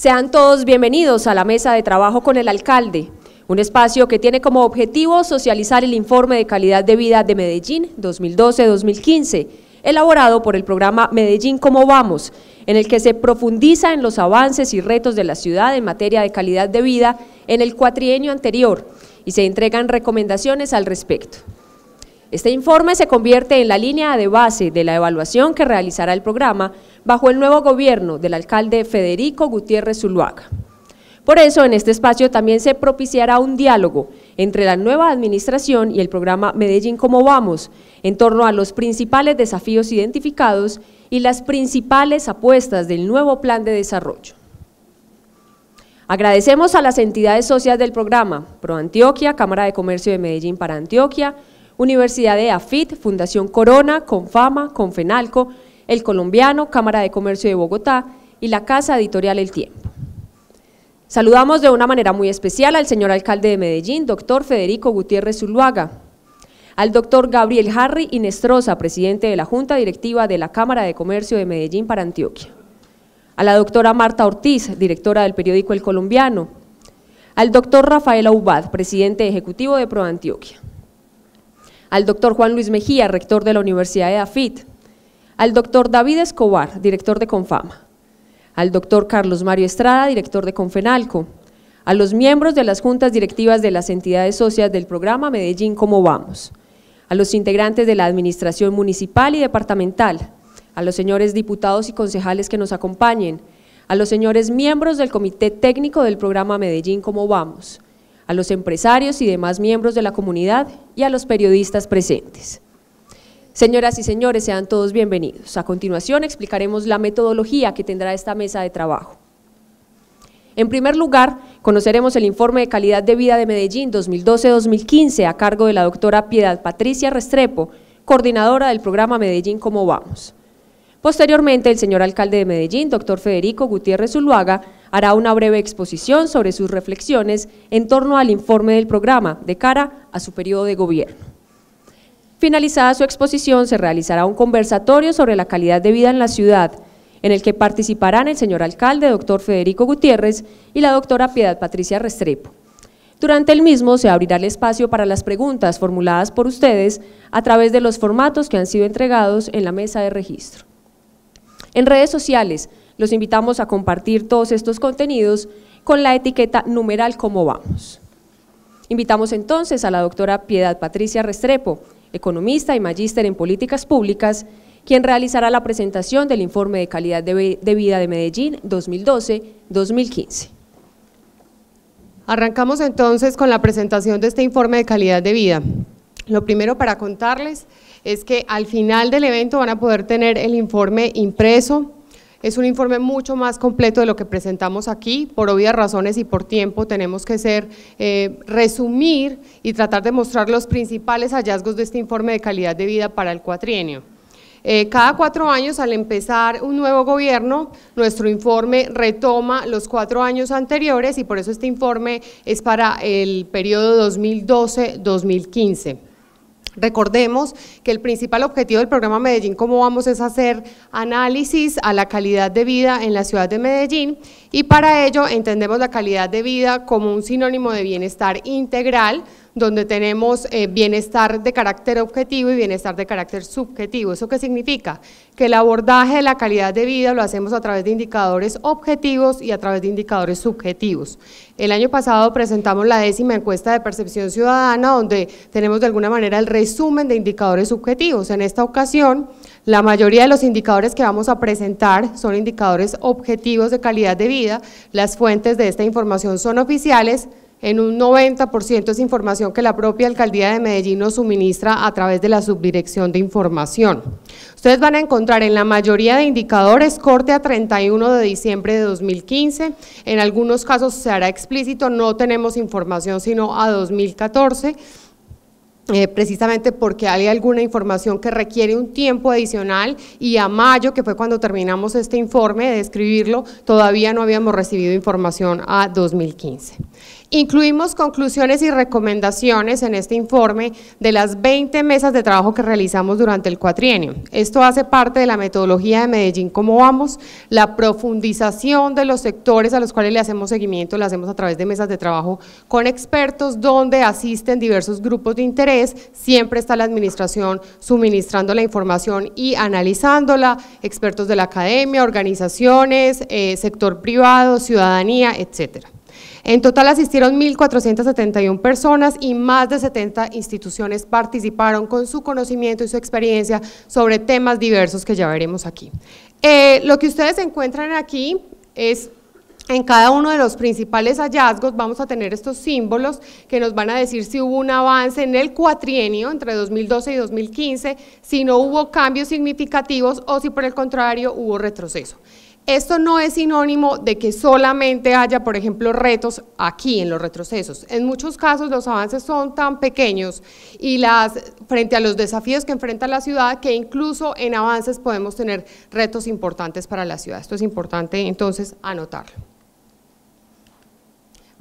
Sean todos bienvenidos a la mesa de trabajo con el alcalde, un espacio que tiene como objetivo socializar el informe de calidad de vida de Medellín 2012-2015, elaborado por el programa Medellín Como Vamos, en el que se profundiza en los avances y retos de la ciudad en materia de calidad de vida en el cuatrienio anterior y se entregan recomendaciones al respecto. Este informe se convierte en la línea de base de la evaluación que realizará el programa bajo el nuevo gobierno del alcalde Federico Gutiérrez Zuluaga. Por eso, en este espacio también se propiciará un diálogo entre la nueva administración y el programa Medellín Como Vamos, en torno a los principales desafíos identificados y las principales apuestas del nuevo plan de desarrollo. Agradecemos a las entidades socias del programa, ProAntioquia, Cámara de Comercio de Medellín para Antioquia, Universidad de AFIT, Fundación Corona, Confama, Confenalco, El Colombiano, Cámara de Comercio de Bogotá y la Casa Editorial El Tiempo. Saludamos de una manera muy especial al señor alcalde de Medellín, doctor Federico Gutiérrez Zuluaga, al doctor Gabriel Harry Inestrosa, presidente de la Junta Directiva de la Cámara de Comercio de Medellín para Antioquia, a la doctora Marta Ortiz, directora del periódico El Colombiano, al doctor Rafael Aubad, presidente ejecutivo de ProAntioquia al doctor Juan Luis Mejía, rector de la Universidad de Afit, al doctor David Escobar, director de Confama, al doctor Carlos Mario Estrada, director de Confenalco, a los miembros de las juntas directivas de las entidades socias del programa Medellín ¿Cómo Vamos, a los integrantes de la administración municipal y departamental, a los señores diputados y concejales que nos acompañen, a los señores miembros del Comité Técnico del programa Medellín ¿Cómo Vamos, a los empresarios y demás miembros de la comunidad y a los periodistas presentes. Señoras y señores, sean todos bienvenidos. A continuación explicaremos la metodología que tendrá esta mesa de trabajo. En primer lugar, conoceremos el informe de calidad de vida de Medellín 2012-2015 a cargo de la doctora Piedad Patricia Restrepo, coordinadora del programa Medellín Cómo Vamos. Posteriormente, el señor alcalde de Medellín, doctor Federico Gutiérrez Zuluaga, hará una breve exposición sobre sus reflexiones en torno al informe del programa de cara a su periodo de gobierno. Finalizada su exposición, se realizará un conversatorio sobre la calidad de vida en la ciudad, en el que participarán el señor alcalde, doctor Federico Gutiérrez, y la doctora Piedad Patricia Restrepo. Durante el mismo se abrirá el espacio para las preguntas formuladas por ustedes a través de los formatos que han sido entregados en la mesa de registro. En redes sociales los invitamos a compartir todos estos contenidos con la etiqueta numeral como vamos. Invitamos entonces a la doctora Piedad Patricia Restrepo, economista y magíster en políticas públicas, quien realizará la presentación del informe de calidad de vida de Medellín 2012-2015. Arrancamos entonces con la presentación de este informe de calidad de vida. Lo primero para contarles es que al final del evento van a poder tener el informe impreso es un informe mucho más completo de lo que presentamos aquí, por obvias razones y por tiempo tenemos que ser, eh, resumir y tratar de mostrar los principales hallazgos de este informe de calidad de vida para el cuatrienio. Eh, cada cuatro años, al empezar un nuevo gobierno, nuestro informe retoma los cuatro años anteriores y por eso este informe es para el periodo 2012-2015. Recordemos que el principal objetivo del programa Medellín Cómo Vamos es hacer análisis a la calidad de vida en la ciudad de Medellín y para ello entendemos la calidad de vida como un sinónimo de bienestar integral, donde tenemos eh, bienestar de carácter objetivo y bienestar de carácter subjetivo. ¿Eso qué significa? Que el abordaje de la calidad de vida lo hacemos a través de indicadores objetivos y a través de indicadores subjetivos. El año pasado presentamos la décima encuesta de percepción ciudadana, donde tenemos de alguna manera el resumen de indicadores subjetivos. En esta ocasión, la mayoría de los indicadores que vamos a presentar son indicadores objetivos de calidad de vida. Las fuentes de esta información son oficiales, en un 90% es información que la propia Alcaldía de Medellín nos suministra a través de la Subdirección de Información. Ustedes van a encontrar en la mayoría de indicadores corte a 31 de diciembre de 2015, en algunos casos se hará explícito, no tenemos información sino a 2014, eh, precisamente porque hay alguna información que requiere un tiempo adicional y a mayo, que fue cuando terminamos este informe de escribirlo, todavía no habíamos recibido información a 2015. Incluimos conclusiones y recomendaciones en este informe de las 20 mesas de trabajo que realizamos durante el cuatrienio. Esto hace parte de la metodología de Medellín como Vamos, la profundización de los sectores a los cuales le hacemos seguimiento, la hacemos a través de mesas de trabajo con expertos donde asisten diversos grupos de interés, siempre está la administración suministrando la información y analizándola, expertos de la academia, organizaciones, eh, sector privado, ciudadanía, etcétera. En total asistieron 1.471 personas y más de 70 instituciones participaron con su conocimiento y su experiencia sobre temas diversos que ya veremos aquí. Eh, lo que ustedes encuentran aquí es en cada uno de los principales hallazgos vamos a tener estos símbolos que nos van a decir si hubo un avance en el cuatrienio entre 2012 y 2015, si no hubo cambios significativos o si por el contrario hubo retroceso. Esto no es sinónimo de que solamente haya, por ejemplo, retos aquí en los retrocesos. En muchos casos los avances son tan pequeños y las, frente a los desafíos que enfrenta la ciudad que incluso en avances podemos tener retos importantes para la ciudad. Esto es importante entonces anotarlo.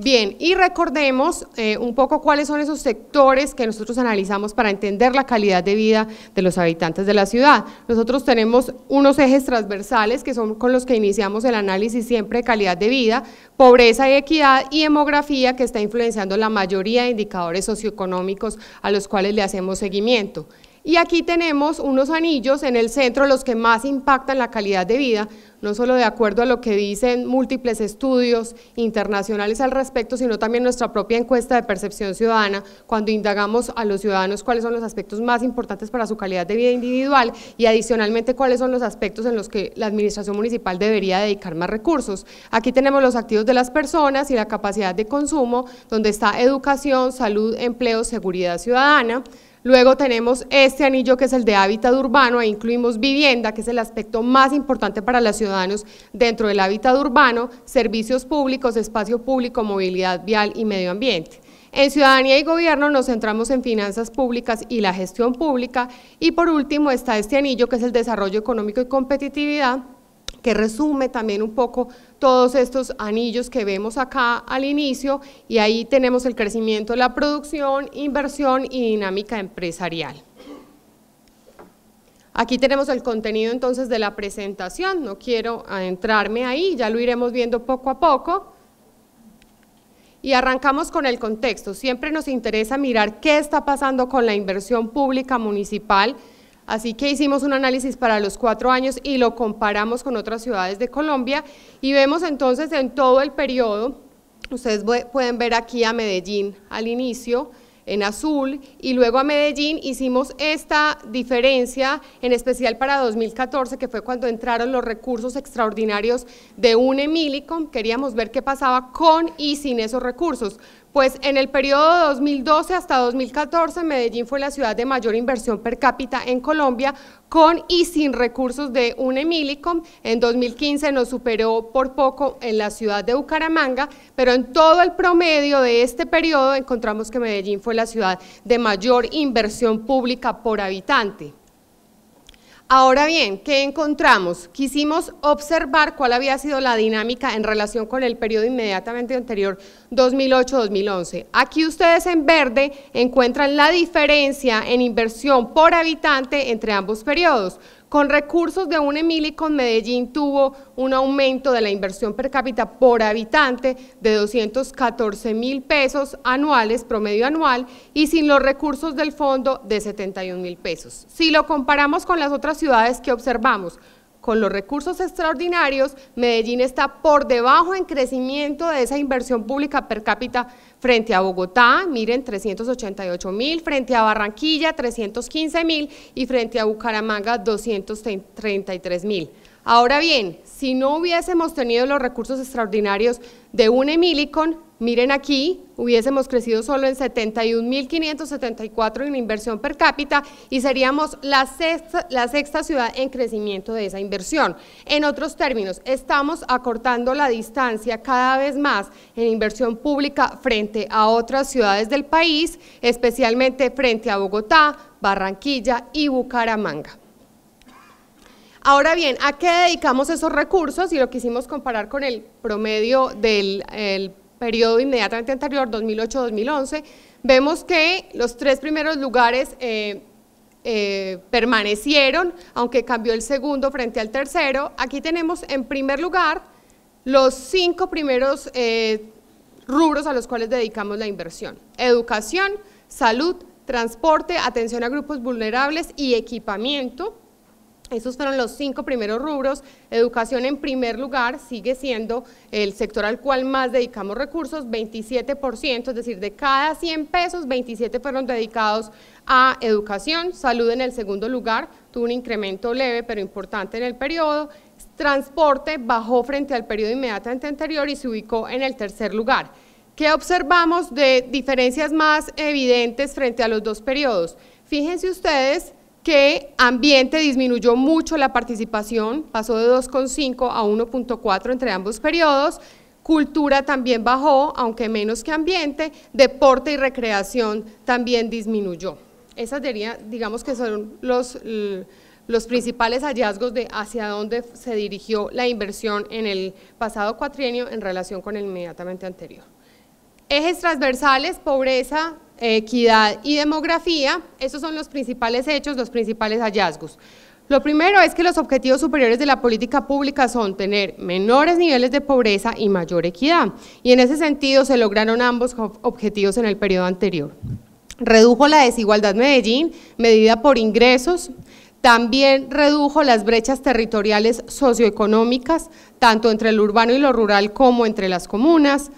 Bien, y recordemos eh, un poco cuáles son esos sectores que nosotros analizamos para entender la calidad de vida de los habitantes de la ciudad. Nosotros tenemos unos ejes transversales que son con los que iniciamos el análisis siempre de calidad de vida, pobreza y equidad y demografía que está influenciando la mayoría de indicadores socioeconómicos a los cuales le hacemos seguimiento. Y aquí tenemos unos anillos en el centro, los que más impactan la calidad de vida, no solo de acuerdo a lo que dicen múltiples estudios internacionales al respecto, sino también nuestra propia encuesta de percepción ciudadana, cuando indagamos a los ciudadanos cuáles son los aspectos más importantes para su calidad de vida individual y adicionalmente cuáles son los aspectos en los que la administración municipal debería dedicar más recursos. Aquí tenemos los activos de las personas y la capacidad de consumo, donde está educación, salud, empleo, seguridad ciudadana, Luego tenemos este anillo que es el de hábitat urbano, e incluimos vivienda, que es el aspecto más importante para los ciudadanos dentro del hábitat urbano, servicios públicos, espacio público, movilidad vial y medio ambiente. En ciudadanía y gobierno nos centramos en finanzas públicas y la gestión pública y por último está este anillo que es el desarrollo económico y competitividad, que resume también un poco todos estos anillos que vemos acá al inicio y ahí tenemos el crecimiento de la producción, inversión y dinámica empresarial. Aquí tenemos el contenido entonces de la presentación, no quiero adentrarme ahí, ya lo iremos viendo poco a poco. Y arrancamos con el contexto, siempre nos interesa mirar qué está pasando con la inversión pública municipal, Así que hicimos un análisis para los cuatro años y lo comparamos con otras ciudades de Colombia y vemos entonces en todo el periodo, ustedes pueden ver aquí a Medellín al inicio, en azul y luego a Medellín hicimos esta diferencia, en especial para 2014, que fue cuando entraron los recursos extraordinarios de un Queríamos ver qué pasaba con y sin esos recursos. Pues en el periodo 2012 hasta 2014, Medellín fue la ciudad de mayor inversión per cápita en Colombia, con y sin recursos de UNEMILICOM, En 2015 nos superó por poco en la ciudad de Bucaramanga, pero en todo el promedio de este periodo encontramos que Medellín fue la ciudad de mayor inversión pública por habitante. Ahora bien, ¿qué encontramos? Quisimos observar cuál había sido la dinámica en relación con el periodo inmediatamente anterior 2008-2011. Aquí ustedes en verde encuentran la diferencia en inversión por habitante entre ambos periodos. Con recursos de un con Medellín tuvo un aumento de la inversión per cápita por habitante de 214 mil pesos anuales, promedio anual, y sin los recursos del fondo de 71 mil pesos. Si lo comparamos con las otras ciudades que observamos, con los recursos extraordinarios, Medellín está por debajo en crecimiento de esa inversión pública per cápita frente a Bogotá, miren, 388 mil, frente a Barranquilla, 315 mil y frente a Bucaramanga, 233 mil. Ahora bien, si no hubiésemos tenido los recursos extraordinarios de un Emilicon, Miren aquí, hubiésemos crecido solo en 71.574 en inversión per cápita y seríamos la sexta, ciudad en crecimiento de esa inversión. En otros términos, estamos acortando la distancia cada vez más en inversión pública frente a otras ciudades del país, especialmente frente a Bogotá, Barranquilla y Bucaramanga. Ahora bien, ¿a qué dedicamos esos recursos? Y lo quisimos comparar con el promedio del el periodo inmediatamente anterior, 2008-2011, vemos que los tres primeros lugares eh, eh, permanecieron, aunque cambió el segundo frente al tercero. Aquí tenemos en primer lugar los cinco primeros eh, rubros a los cuales dedicamos la inversión. Educación, salud, transporte, atención a grupos vulnerables y equipamiento. Esos fueron los cinco primeros rubros. Educación en primer lugar sigue siendo el sector al cual más dedicamos recursos, 27%, es decir, de cada 100 pesos, 27 fueron dedicados a educación. Salud en el segundo lugar, tuvo un incremento leve pero importante en el periodo. Transporte bajó frente al periodo inmediatamente anterior y se ubicó en el tercer lugar. ¿Qué observamos de diferencias más evidentes frente a los dos periodos? Fíjense ustedes que ambiente disminuyó mucho la participación, pasó de 2,5 a 1,4 entre ambos periodos, cultura también bajó, aunque menos que ambiente, deporte y recreación también disminuyó. Esas serían, digamos que son los, los principales hallazgos de hacia dónde se dirigió la inversión en el pasado cuatrienio en relación con el inmediatamente anterior. Ejes transversales, pobreza, equidad y demografía, esos son los principales hechos, los principales hallazgos. Lo primero es que los objetivos superiores de la política pública son tener menores niveles de pobreza y mayor equidad, y en ese sentido se lograron ambos objetivos en el periodo anterior. Redujo la desigualdad Medellín, medida por ingresos, también redujo las brechas territoriales socioeconómicas, tanto entre lo urbano y lo rural como entre las comunas,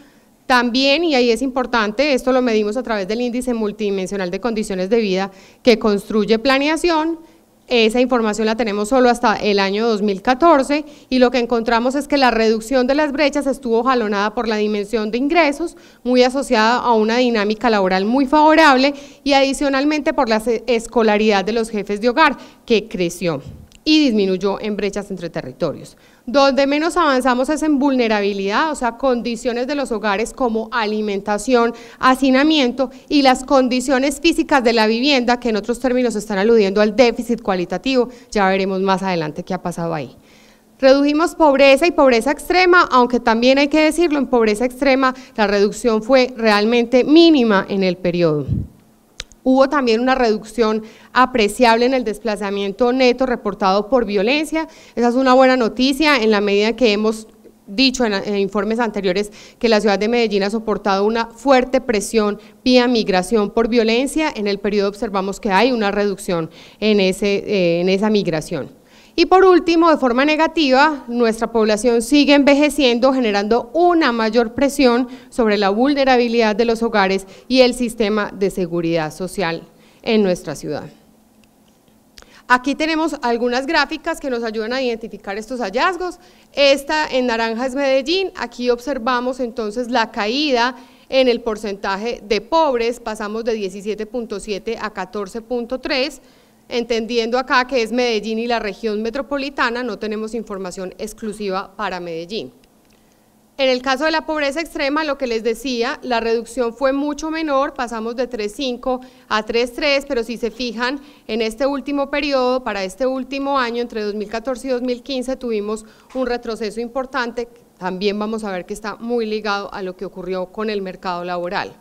también, y ahí es importante, esto lo medimos a través del índice multidimensional de condiciones de vida que construye planeación, esa información la tenemos solo hasta el año 2014 y lo que encontramos es que la reducción de las brechas estuvo jalonada por la dimensión de ingresos, muy asociada a una dinámica laboral muy favorable y adicionalmente por la escolaridad de los jefes de hogar, que creció y disminuyó en brechas entre territorios. Donde menos avanzamos es en vulnerabilidad, o sea, condiciones de los hogares como alimentación, hacinamiento y las condiciones físicas de la vivienda, que en otros términos están aludiendo al déficit cualitativo. Ya veremos más adelante qué ha pasado ahí. Redujimos pobreza y pobreza extrema, aunque también hay que decirlo, en pobreza extrema la reducción fue realmente mínima en el periodo. Hubo también una reducción apreciable en el desplazamiento neto reportado por violencia. Esa es una buena noticia en la medida que hemos dicho en, informes anteriores que la ciudad de Medellín ha soportado una fuerte presión vía migración por violencia. En el periodo observamos que hay una reducción en, ese, eh, en esa migración. Y por último, de forma negativa, nuestra población sigue envejeciendo, generando una mayor presión sobre la vulnerabilidad de los hogares y el sistema de seguridad social en nuestra ciudad. Aquí tenemos algunas gráficas que nos ayudan a identificar estos hallazgos. Esta en naranja es Medellín, aquí observamos entonces la caída en el porcentaje de pobres, pasamos de 17.7 a 14.3%, entendiendo acá que es Medellín y la región metropolitana, no tenemos información exclusiva para Medellín. En el caso de la pobreza extrema, lo que les decía, la reducción fue mucho menor, pasamos de 3.5 a 3.3, pero si se fijan, en este último periodo, para este último año, entre 2014 y 2015, tuvimos un retroceso importante, también vamos a ver que está muy ligado a lo que ocurrió con el mercado laboral.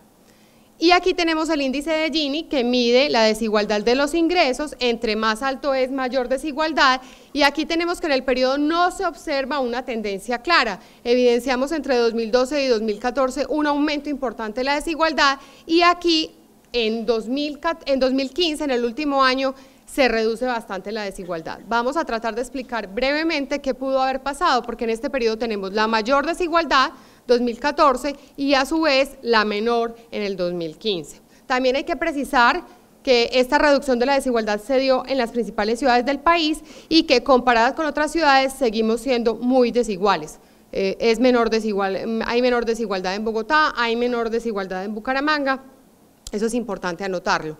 Y aquí tenemos el índice de Gini que mide la desigualdad de los ingresos, entre más alto es mayor desigualdad y aquí tenemos que en el periodo no se observa una tendencia clara. Evidenciamos entre 2012 y 2014 un aumento importante de la desigualdad y aquí en, 2015, en el último año, se reduce bastante la desigualdad. Vamos a tratar de explicar brevemente qué pudo haber pasado porque en este periodo tenemos la mayor desigualdad, 2014 y a su vez la menor en el 2015. También hay que precisar que esta reducción de la desigualdad se dio en las principales ciudades del país y que comparadas con otras ciudades seguimos siendo muy desiguales. Eh, hay menor desigualdad en Bogotá, hay menor desigualdad en Bucaramanga, eso es importante anotarlo.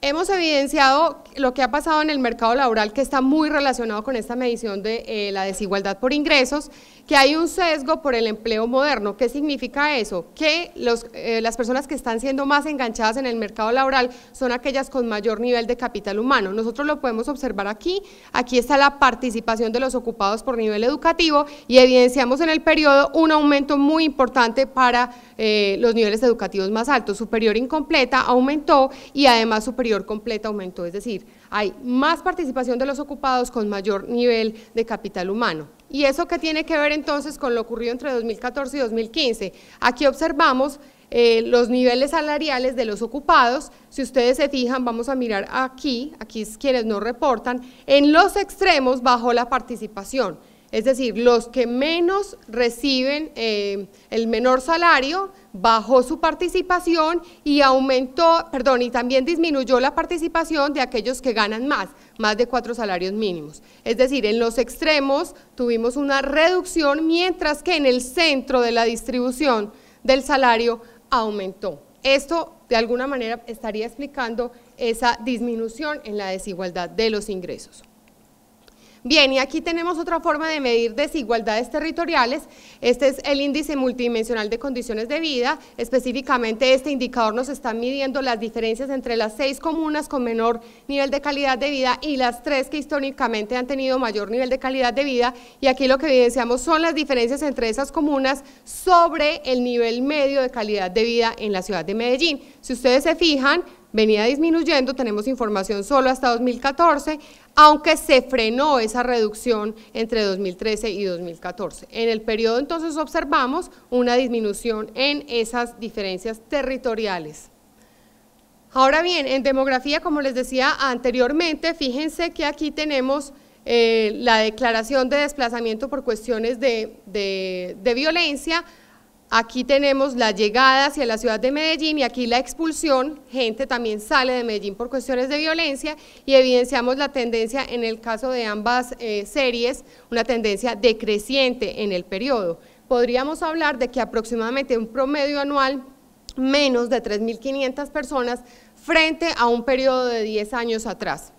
Hemos evidenciado lo que ha pasado en el mercado laboral que está muy relacionado con esta medición de eh, la desigualdad por ingresos, que hay un sesgo por el empleo moderno. ¿Qué significa eso? Que eh, las personas que están siendo más enganchadas en el mercado laboral son aquellas con mayor nivel de capital humano. Nosotros lo podemos observar aquí. Aquí está la participación de los ocupados por nivel educativo y evidenciamos en el periodo un aumento muy importante para eh, los niveles educativos más altos. Superior incompleta aumentó y además superior completa aumentó, es decir, hay más participación de los ocupados con mayor nivel de capital humano. ¿Y eso que tiene que ver entonces con lo ocurrido entre 2014 y 2015? Aquí observamos eh, los niveles salariales de los ocupados, si ustedes se fijan, vamos a mirar aquí, aquí es quienes no reportan, en los extremos bajo la participación, es decir, los que menos reciben eh, el menor salario bajó su participación y aumentó, perdón, y también disminuyó la participación de aquellos que ganan más, más de cuatro salarios mínimos. Es decir, en los extremos tuvimos una reducción, mientras que en el centro de la distribución del salario aumentó. Esto, de alguna manera, estaría explicando esa disminución en la desigualdad de los ingresos. Bien, y aquí tenemos otra forma de medir desigualdades territoriales. Este es el índice multidimensional de condiciones de vida. Específicamente este indicador nos está midiendo las diferencias entre las seis comunas con menor nivel de calidad de vida y las tres que históricamente han tenido mayor nivel de calidad de vida. Y aquí lo que evidenciamos son las diferencias entre esas comunas sobre el nivel medio de calidad de vida en la ciudad de Medellín. Si ustedes se fijan, venía disminuyendo, tenemos información solo hasta 2014, aunque se frenó esa reducción entre 2013 y 2014. En el periodo entonces observamos una disminución en esas diferencias territoriales. Ahora bien, en demografía, como les decía anteriormente, fíjense que aquí tenemos eh, la declaración de desplazamiento por cuestiones de violencia, Aquí tenemos la llegada hacia la ciudad de Medellín y aquí la expulsión, gente también sale de Medellín por cuestiones de violencia y evidenciamos la tendencia en el caso de ambas eh, series, una tendencia decreciente en el periodo. Podríamos hablar de que aproximadamente un promedio anual menos de 3.500 personas frente a un periodo de 10 años atrás.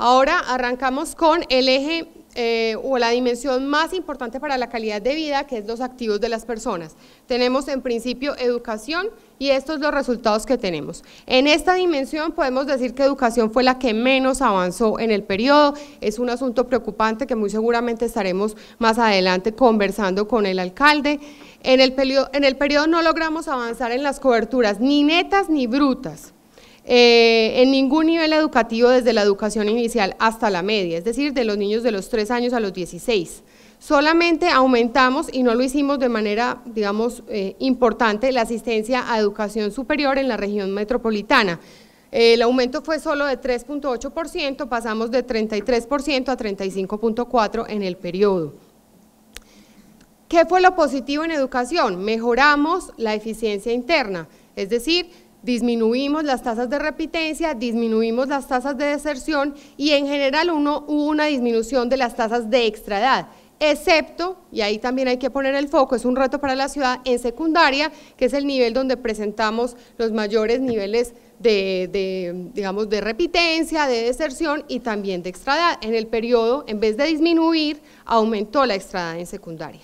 Ahora arrancamos con el eje eh, o la dimensión más importante para la calidad de vida, que es los activos de las personas. Tenemos en principio educación y estos son los resultados que tenemos. En esta dimensión podemos decir que educación fue la que menos avanzó en el periodo, es un asunto preocupante que muy seguramente estaremos más adelante conversando con el alcalde. en el periodo no logramos avanzar en las coberturas, ni netas ni brutas. Eh, en ningún nivel educativo desde la educación inicial hasta la media, es decir, de los niños de los 3 años a los 16. Solamente aumentamos, y no lo hicimos de manera, digamos, eh, importante, la asistencia a educación superior en la región metropolitana. El aumento fue solo de 3.8%, pasamos de 33% a 35.4% en el periodo. ¿Qué fue lo positivo en educación? Mejoramos la eficiencia interna, es decir, disminuimos las tasas de repitencia, disminuimos las tasas de deserción y en general uno, hubo una disminución de las tasas de extradad, excepto, y ahí también hay que poner el foco, es un reto para la ciudad en secundaria, que es el nivel donde presentamos los mayores niveles de, digamos, de repitencia, de deserción y también de extradad. En el periodo, en vez de disminuir, aumentó la extradad en secundaria.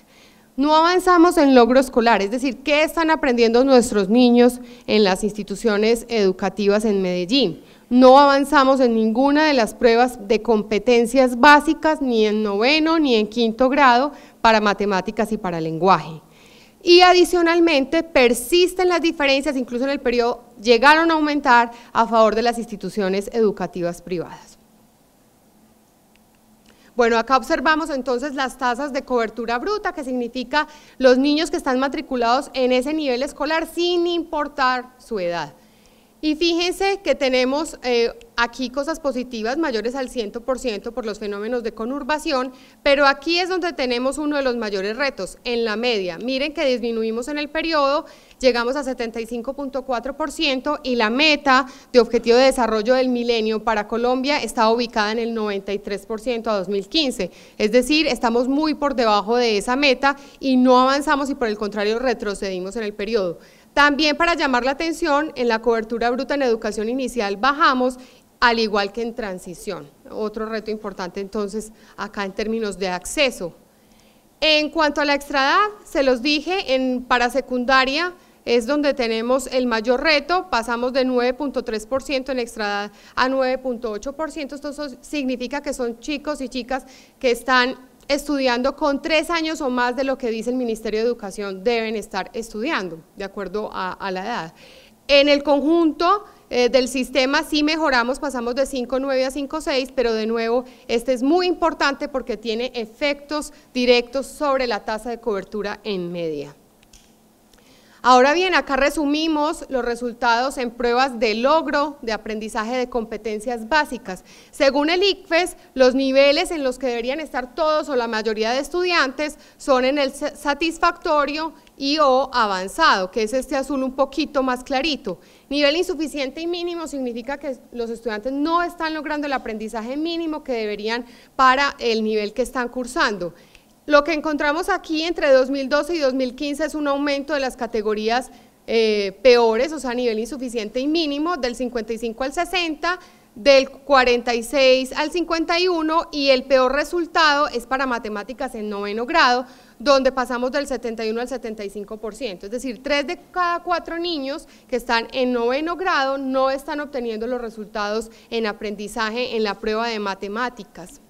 No avanzamos en logro escolar, es decir, ¿qué están aprendiendo nuestros niños en las instituciones educativas en Medellín? No avanzamos en ninguna de las pruebas de competencias básicas, ni en noveno ni en quinto grado, para matemáticas y para lenguaje. Y adicionalmente persisten las diferencias, incluso en el periodo llegaron a aumentar a favor de las instituciones educativas privadas. Bueno, acá observamos entonces las tasas de cobertura bruta, que significa los niños que están matriculados en ese nivel escolar sin importar su edad. Y fíjense que tenemos eh, aquí cosas positivas mayores al 100% por los fenómenos de conurbación, pero aquí es donde tenemos uno de los mayores retos, en la media. Miren que disminuimos en el periodo llegamos a 75.4% y la meta de objetivo de desarrollo del milenio para Colombia está ubicada en el 93% a 2015. Es decir, estamos muy por debajo de esa meta y no avanzamos y por el contrario retrocedimos en el periodo. También para llamar la atención, en la cobertura bruta en educación inicial bajamos al igual que en transición. Otro reto importante entonces acá en términos de acceso. En cuanto a la extradad, se los dije, en, para secundaria es donde tenemos el mayor reto, pasamos de 9.3% en edad a 9.8%, esto significa que son chicos y chicas que están estudiando con tres años o más de lo que dice el Ministerio de Educación deben estar estudiando, de acuerdo a, la edad. En el conjunto eh, del sistema sí mejoramos, pasamos de 5.9 a 5.6, pero de nuevo este es muy importante porque tiene efectos directos sobre la tasa de cobertura en media. Ahora bien, acá resumimos los resultados en pruebas de logro de aprendizaje de competencias básicas. Según el ICFES, los niveles en los que deberían estar todos o la mayoría de estudiantes son en el satisfactorio y o avanzado, que es este azul un poquito más clarito. Nivel insuficiente y mínimo significa que los estudiantes no están logrando el aprendizaje mínimo que deberían para el nivel que están cursando. Lo que encontramos aquí entre 2012 y 2015 es un aumento de las categorías eh, peores, o sea, a nivel insuficiente y mínimo, del 55 al 60, del 46 al 51 y el peor resultado es para matemáticas en noveno grado, donde pasamos del 71 al 75%, es decir, tres de cada cuatro niños que están en noveno grado no están obteniendo los resultados en aprendizaje en la prueba de matemáticas.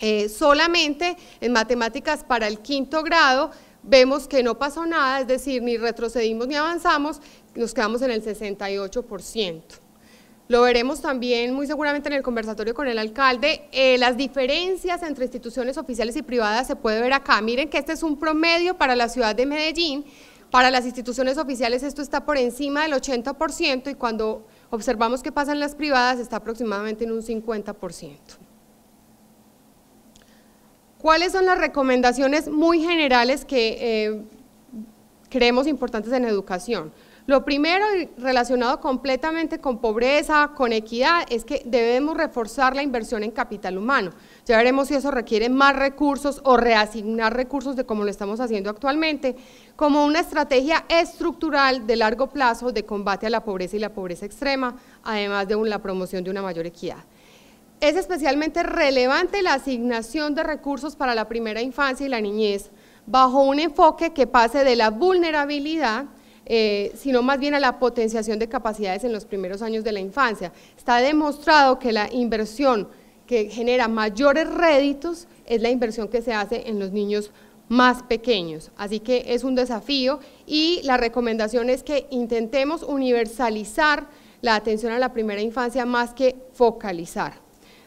Eh, solamente en matemáticas para el quinto grado vemos que no pasó nada, es decir, ni retrocedimos ni avanzamos, nos quedamos en el 68%. Lo veremos también muy seguramente en el conversatorio con el alcalde. Eh, las diferencias entre instituciones oficiales y privadas se puede ver acá. Miren que este es un promedio para la ciudad de Medellín. Para las instituciones oficiales esto está por encima del 80% y cuando observamos qué pasa en las privadas está aproximadamente en un 50%. ¿Cuáles son las recomendaciones muy generales que eh, creemos importantes en educación? Lo primero, relacionado completamente con pobreza, con equidad, es que debemos reforzar la inversión en capital humano. Ya veremos si eso requiere más recursos o reasignar recursos de como lo estamos haciendo actualmente, como una estrategia estructural de largo plazo de combate a la pobreza y la pobreza extrema, además de la promoción de una mayor equidad. Es especialmente relevante la asignación de recursos para la primera infancia y la niñez, bajo un enfoque que pase de la vulnerabilidad, eh, sino más bien a la potenciación de capacidades en los primeros años de la infancia. Está demostrado que la inversión que genera mayores réditos es la inversión que se hace en los niños más pequeños. Así que es un desafío y la recomendación es que intentemos universalizar la atención a la primera infancia más que focalizar.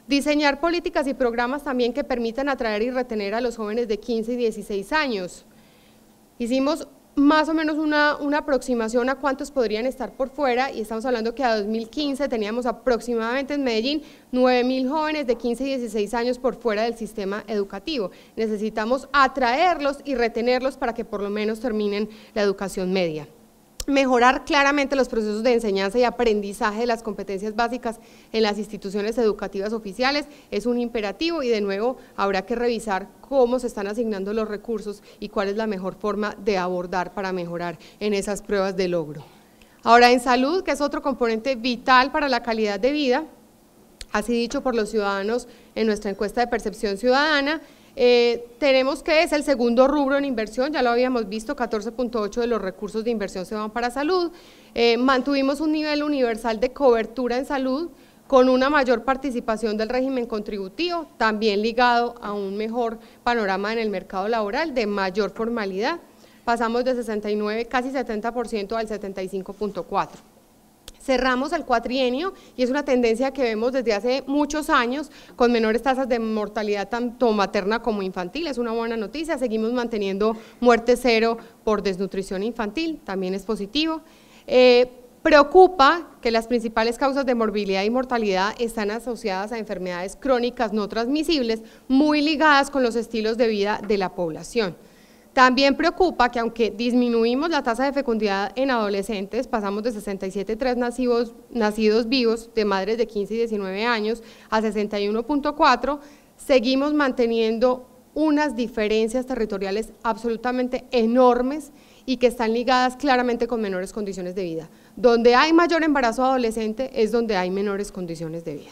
Diseñar políticas y programas también que permitan atraer y retener a los jóvenes de 15 y 16 años. Hicimos más o menos una, aproximación a cuántos podrían estar por fuera y estamos hablando que a 2015 teníamos aproximadamente en Medellín 9.000 jóvenes de 15 y 16 años por fuera del sistema educativo. Necesitamos atraerlos y retenerlos para que por lo menos terminen la educación media mejorar claramente los procesos de enseñanza y aprendizaje de las competencias básicas en las instituciones educativas oficiales es un imperativo y de nuevo habrá que revisar cómo se están asignando los recursos y cuál es la mejor forma de abordar para mejorar en esas pruebas de logro. Ahora en salud, que es otro componente vital para la calidad de vida, así dicho por los ciudadanos en nuestra encuesta de percepción ciudadana, eh, tenemos que es el segundo rubro en inversión, ya lo habíamos visto, 14.8 de los recursos de inversión se van para salud. Eh, mantuvimos un nivel universal de cobertura en salud con una mayor participación del régimen contributivo, también ligado a un mejor panorama en el mercado laboral de mayor formalidad. Pasamos de 69, casi 70% al 75.4% cerramos el cuatrienio y es una tendencia que vemos desde hace muchos años con menores tasas de mortalidad tanto materna como infantil. Es una buena noticia, seguimos manteniendo muerte cero por desnutrición infantil, también es positivo. Eh, preocupa que las principales causas de morbilidad y mortalidad están asociadas a enfermedades crónicas no transmisibles muy ligadas con los estilos de vida de la población. También preocupa que aunque disminuimos la tasa de fecundidad en adolescentes, pasamos de 67.3 nacidos, nacidos vivos de madres de 15 y 19 años a 61.4, seguimos manteniendo unas diferencias territoriales absolutamente enormes y que están ligadas claramente con menores condiciones de vida. Donde hay mayor embarazo adolescente es donde hay menores condiciones de vida.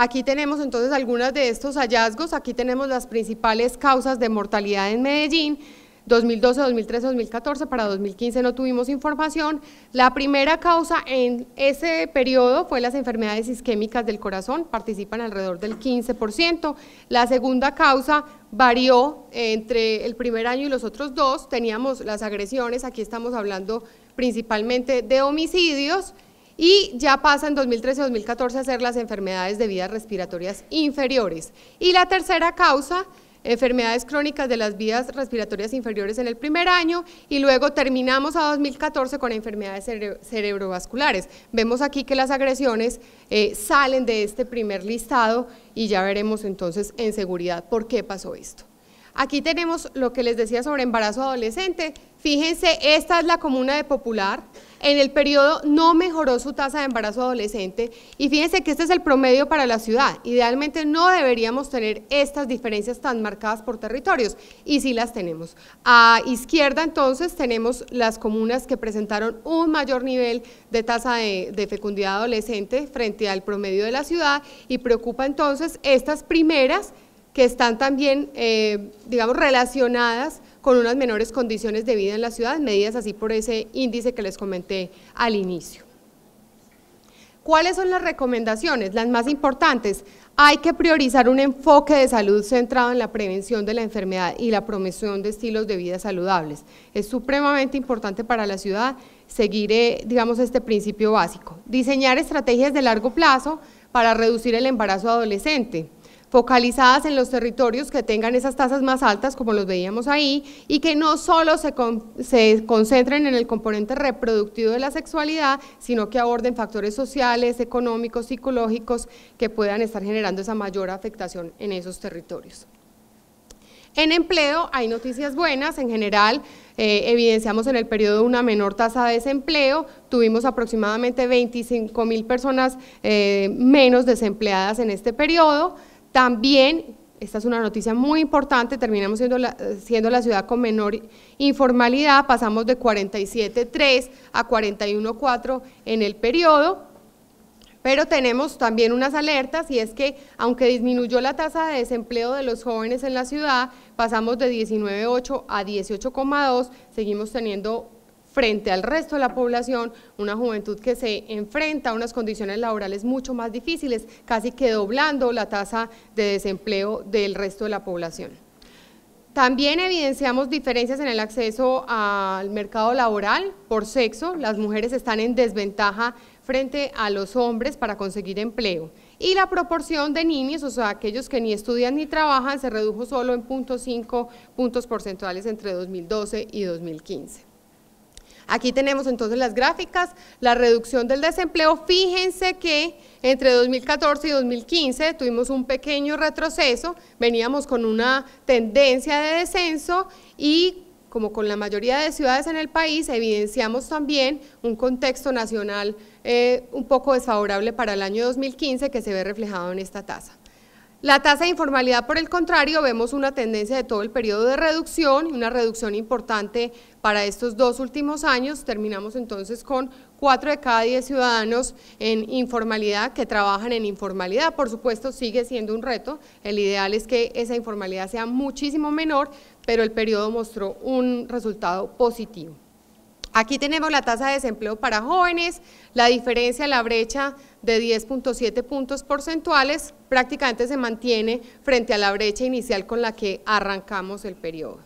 Aquí tenemos entonces algunas de estos hallazgos, aquí tenemos las principales causas de mortalidad en Medellín, 2012, 2013, 2014, para 2015 no tuvimos información. La primera causa en ese periodo fue las enfermedades isquémicas del corazón, participan alrededor del 15%. La segunda causa varió entre el primer año y los otros dos, teníamos las agresiones, aquí estamos hablando principalmente de homicidios, y ya pasa en 2013-2014 a ser las enfermedades de vías respiratorias inferiores. Y la tercera causa, enfermedades crónicas de las vías respiratorias inferiores en el primer año y luego terminamos a 2014 con enfermedades cerebrovasculares. Vemos aquí que las agresiones eh, salen de este primer listado y ya veremos entonces en seguridad por qué pasó esto. Aquí tenemos lo que les decía sobre embarazo adolescente. Fíjense, esta es la comuna de Popular, en el periodo no mejoró su tasa de embarazo adolescente y fíjense que este es el promedio para la ciudad. Idealmente no deberíamos tener estas diferencias tan marcadas por territorios y sí las tenemos. A izquierda entonces tenemos las comunas que presentaron un mayor nivel de tasa de, fecundidad adolescente frente al promedio de la ciudad y preocupa entonces estas primeras que están también, eh, digamos, relacionadas con unas menores condiciones de vida en la ciudad, medidas así por ese índice que les comenté al inicio. ¿Cuáles son las recomendaciones? Las más importantes. Hay que priorizar un enfoque de salud centrado en la prevención de la enfermedad y la promoción de estilos de vida saludables. Es supremamente importante para la ciudad seguir, eh, digamos, este principio básico. Diseñar estrategias de largo plazo para reducir el embarazo adolescente focalizadas en los territorios que tengan esas tasas más altas, como los veíamos ahí, y que no solo se, concentren en el componente reproductivo de la sexualidad, sino que aborden factores sociales, económicos, psicológicos, que puedan estar generando esa mayor afectación en esos territorios. En empleo hay noticias buenas, en general eh, evidenciamos en el periodo una menor tasa de desempleo, tuvimos aproximadamente 25 mil personas eh, menos desempleadas en este periodo, también, esta es una noticia muy importante, terminamos siendo la, siendo la ciudad con menor informalidad, pasamos de 47.3 a 41.4 en el periodo, pero tenemos también unas alertas y es que aunque disminuyó la tasa de desempleo de los jóvenes en la ciudad, pasamos de 19.8 a 18.2, seguimos teniendo frente al resto de la población, una juventud que se enfrenta a unas condiciones laborales mucho más difíciles, casi que doblando la tasa de desempleo del resto de la población. También evidenciamos diferencias en el acceso al mercado laboral por sexo, las mujeres están en desventaja frente a los hombres para conseguir empleo y la proporción de niños, o sea, aquellos que ni estudian ni trabajan, se redujo solo en 0.5 puntos porcentuales entre 2012 y 2015. Aquí tenemos entonces las gráficas, la reducción del desempleo. Fíjense que entre 2014 y 2015 tuvimos un pequeño retroceso, veníamos con una tendencia de descenso y como con la mayoría de ciudades en el país, evidenciamos también un contexto nacional eh, un poco desfavorable para el año 2015 que se ve reflejado en esta tasa. La tasa de informalidad, por el contrario, vemos una tendencia de todo el periodo de reducción y una reducción importante para estos dos últimos años. Terminamos entonces con cuatro de cada diez ciudadanos en informalidad que trabajan en informalidad. Por supuesto, sigue siendo un reto. El ideal es que esa informalidad sea muchísimo menor, pero el periodo mostró un resultado positivo. Aquí tenemos la tasa de desempleo para jóvenes, la diferencia, la brecha de 10.7 puntos porcentuales prácticamente se mantiene frente a la brecha inicial con la que arrancamos el periodo.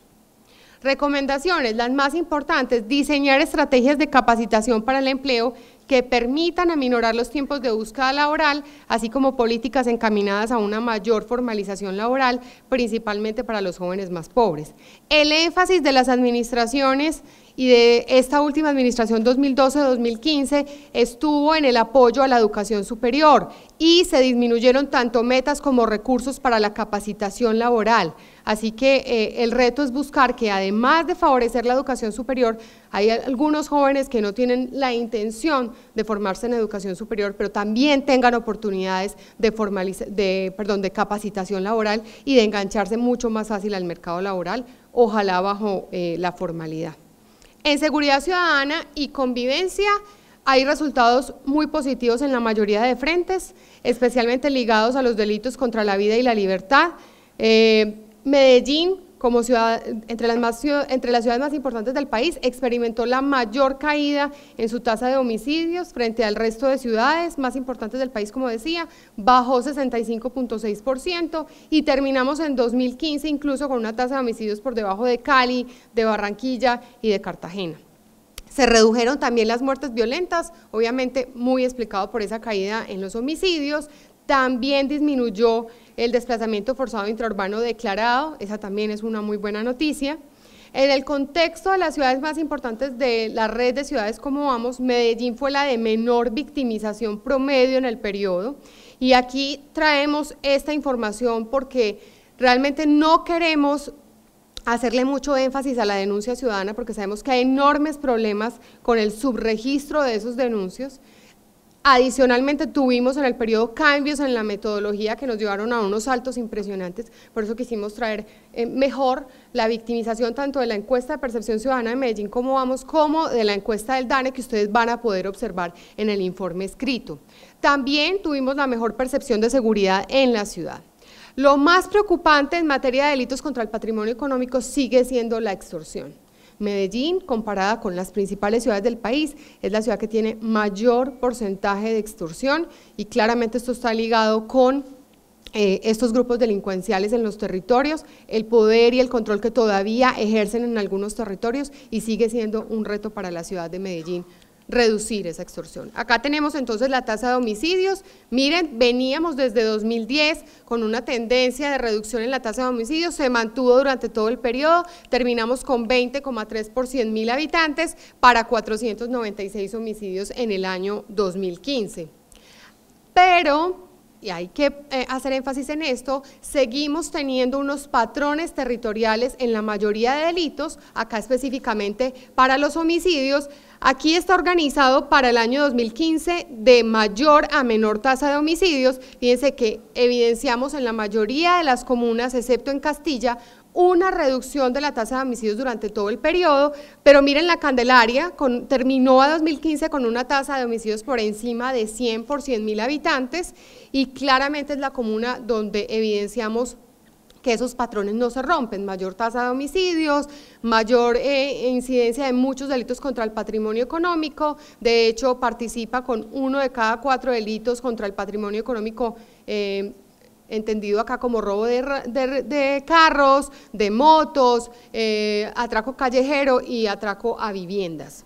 Recomendaciones, las más importantes, diseñar estrategias de capacitación para el empleo que permitan aminorar los tiempos de búsqueda laboral, así como políticas encaminadas a una mayor formalización laboral, principalmente para los jóvenes más pobres. El énfasis de las administraciones y de esta última administración 2012-2015 estuvo en el apoyo a la educación superior y se disminuyeron tanto metas como recursos para la capacitación laboral. Así que eh, el reto es buscar que además de favorecer la educación superior, hay algunos jóvenes que no tienen la intención de formarse en educación superior, pero también tengan oportunidades de, de, perdón, de capacitación laboral y de engancharse mucho más fácil al mercado laboral, ojalá bajo eh, la formalidad. En seguridad ciudadana y convivencia hay resultados muy positivos en la mayoría de frentes, especialmente ligados a los delitos contra la vida y la libertad. Eh, Medellín como ciudad, entre las, más, entre las ciudades más importantes del país, experimentó la mayor caída en su tasa de homicidios frente al resto de ciudades más importantes del país, como decía, bajó 65.6% y terminamos en 2015 incluso con una tasa de homicidios por debajo de Cali, de Barranquilla y de Cartagena. Se redujeron también las muertes violentas, obviamente muy explicado por esa caída en los homicidios. También disminuyó el desplazamiento forzado intraurbano declarado, esa también es una muy buena noticia. En el contexto de las ciudades más importantes de la red de ciudades como vamos, Medellín fue la de menor victimización promedio en el periodo y aquí traemos esta información porque realmente no queremos hacerle mucho énfasis a la denuncia ciudadana porque sabemos que hay enormes problemas con el subregistro de esos denuncios Adicionalmente tuvimos en el periodo cambios en la metodología que nos llevaron a unos saltos impresionantes, por eso quisimos traer eh, mejor la victimización tanto de la encuesta de percepción ciudadana de Medellín como vamos, como de la encuesta del DANE que ustedes van a poder observar en el informe escrito. También tuvimos la mejor percepción de seguridad en la ciudad. Lo más preocupante en materia de delitos contra el patrimonio económico sigue siendo la extorsión. Medellín, comparada con las principales ciudades del país, es la ciudad que tiene mayor porcentaje de extorsión y claramente esto está ligado con eh, estos grupos delincuenciales en los territorios, el poder y el control que todavía ejercen en algunos territorios y sigue siendo un reto para la ciudad de Medellín reducir esa extorsión. Acá tenemos entonces la tasa de homicidios. Miren, veníamos desde 2010 con una tendencia de reducción en la tasa de homicidios, se mantuvo durante todo el periodo, terminamos con 20,3 por 100 mil habitantes para 496 homicidios en el año 2015. Pero y hay que eh, hacer énfasis en esto, seguimos teniendo unos patrones territoriales en la mayoría de delitos, acá específicamente para los homicidios, Aquí está organizado para el año 2015 de mayor a menor tasa de homicidios. Fíjense que evidenciamos en la mayoría de las comunas, excepto en Castilla, una reducción de la tasa de homicidios durante todo el periodo, pero miren la Candelaria, terminó a 2015 con una tasa de homicidios por encima de 100 por 100 mil habitantes y claramente es la comuna donde evidenciamos que esos patrones no se rompen, mayor tasa de homicidios, mayor eh, incidencia de muchos delitos contra el patrimonio económico, de hecho participa con uno de cada cuatro delitos contra el patrimonio económico eh, entendido acá como robo de, carros, de motos, eh, atraco callejero y atraco a viviendas.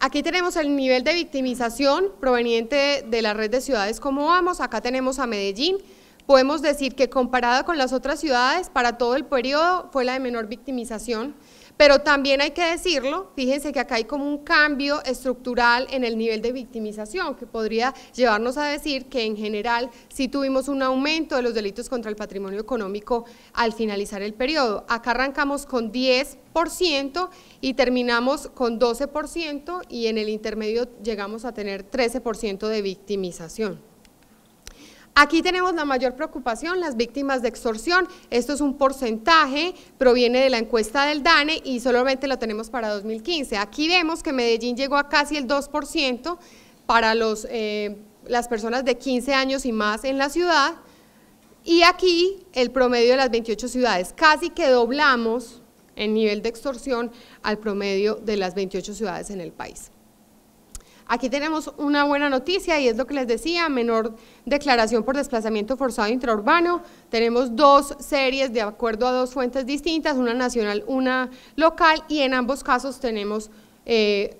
Aquí tenemos el nivel de victimización proveniente de la red de ciudades como vamos, acá tenemos a Medellín, Podemos decir que comparada con las otras ciudades, para todo el periodo fue la de menor victimización, pero también hay que decirlo, fíjense que acá hay como un cambio estructural en el nivel de victimización, que podría llevarnos a decir que en general sí tuvimos un aumento de los delitos contra el patrimonio económico al finalizar el periodo. Acá arrancamos con 10% y terminamos con 12% y en el intermedio llegamos a tener 13% de victimización. Aquí tenemos la mayor preocupación, las víctimas de extorsión. Esto es un porcentaje, proviene de la encuesta del DANE y solamente lo tenemos para 2015. Aquí vemos que Medellín llegó a casi el 2% para eh, las personas de 15 años y más en la ciudad. Y aquí el promedio de las 28 ciudades, casi que doblamos en nivel de extorsión al promedio de las 28 ciudades en el país. Aquí tenemos una buena noticia y es lo que les decía, menor declaración por desplazamiento forzado intraurbano. Tenemos dos series de acuerdo a dos fuentes distintas, una nacional, una local y en ambos casos tenemos eh,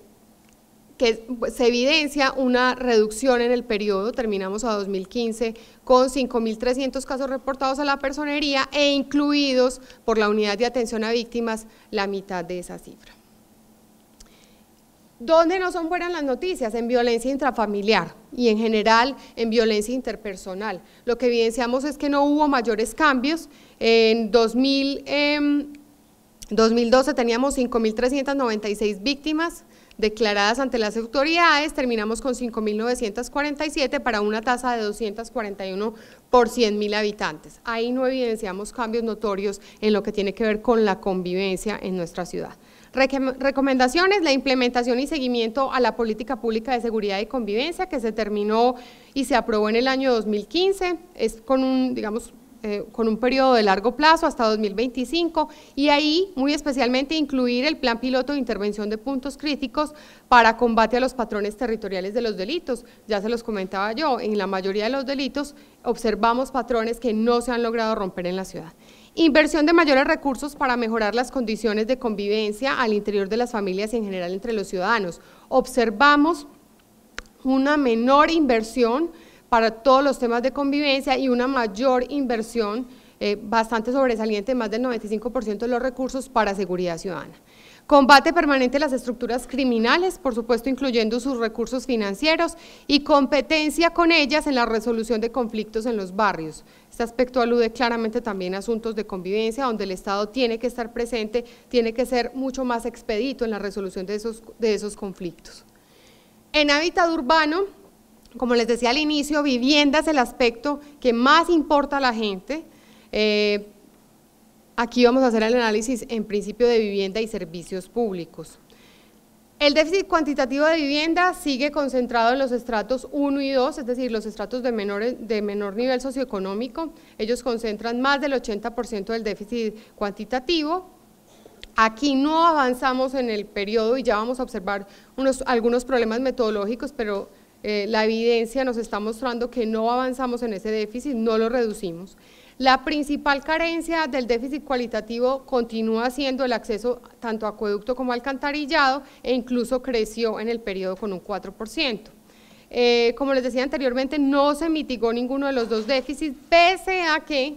que pues, se evidencia una reducción en el periodo, terminamos a 2015 con 5.300 casos reportados a la personería e incluidos por la unidad de atención a víctimas la mitad de esa cifra. ¿Dónde no son buenas las noticias? En violencia intrafamiliar y en general en violencia interpersonal. Lo que evidenciamos es que no hubo mayores cambios. En 2012 em, teníamos 5.396 víctimas declaradas ante las autoridades, terminamos con 5.947 para una tasa de 241 por 100.000 habitantes. Ahí no evidenciamos cambios notorios en lo que tiene que ver con la convivencia en nuestra ciudad. Recomendaciones, la implementación y seguimiento a la política pública de seguridad y convivencia que se terminó y se aprobó en el año 2015, es con un, digamos, eh, con un periodo de largo plazo hasta 2025 y ahí muy especialmente incluir el plan piloto de intervención de puntos críticos para combate a los patrones territoriales de los delitos. Ya se los comentaba yo, en la mayoría de los delitos observamos patrones que no se han logrado romper en la ciudad. Inversión de mayores recursos para mejorar las condiciones de convivencia al interior de las familias y en general entre los ciudadanos. Observamos una menor inversión para todos los temas de convivencia y una mayor inversión eh, bastante sobresaliente, más del 95% de los recursos para seguridad ciudadana combate permanente las estructuras criminales, por supuesto incluyendo sus recursos financieros, y competencia con ellas en la resolución de conflictos en los barrios. Este aspecto alude claramente también a asuntos de convivencia, donde el Estado tiene que estar presente, tiene que ser mucho más expedito en la resolución de esos, de esos conflictos. En hábitat urbano, como les decía al inicio, vivienda es el aspecto que más importa a la gente, eh, Aquí vamos a hacer el análisis en principio de vivienda y servicios públicos. El déficit cuantitativo de vivienda sigue concentrado en los estratos 1 y 2, es decir, los estratos de, menor, nivel socioeconómico. Ellos concentran más del 80% del déficit cuantitativo. Aquí no avanzamos en el periodo y ya vamos a observar algunos problemas metodológicos, pero eh, la evidencia nos está mostrando que no avanzamos en ese déficit, no lo reducimos. La principal carencia del déficit cualitativo continúa siendo el acceso tanto a acueducto como alcantarillado e incluso creció en el periodo con un 4%. Eh, como les decía anteriormente, no se mitigó ninguno de los dos déficits, pese a que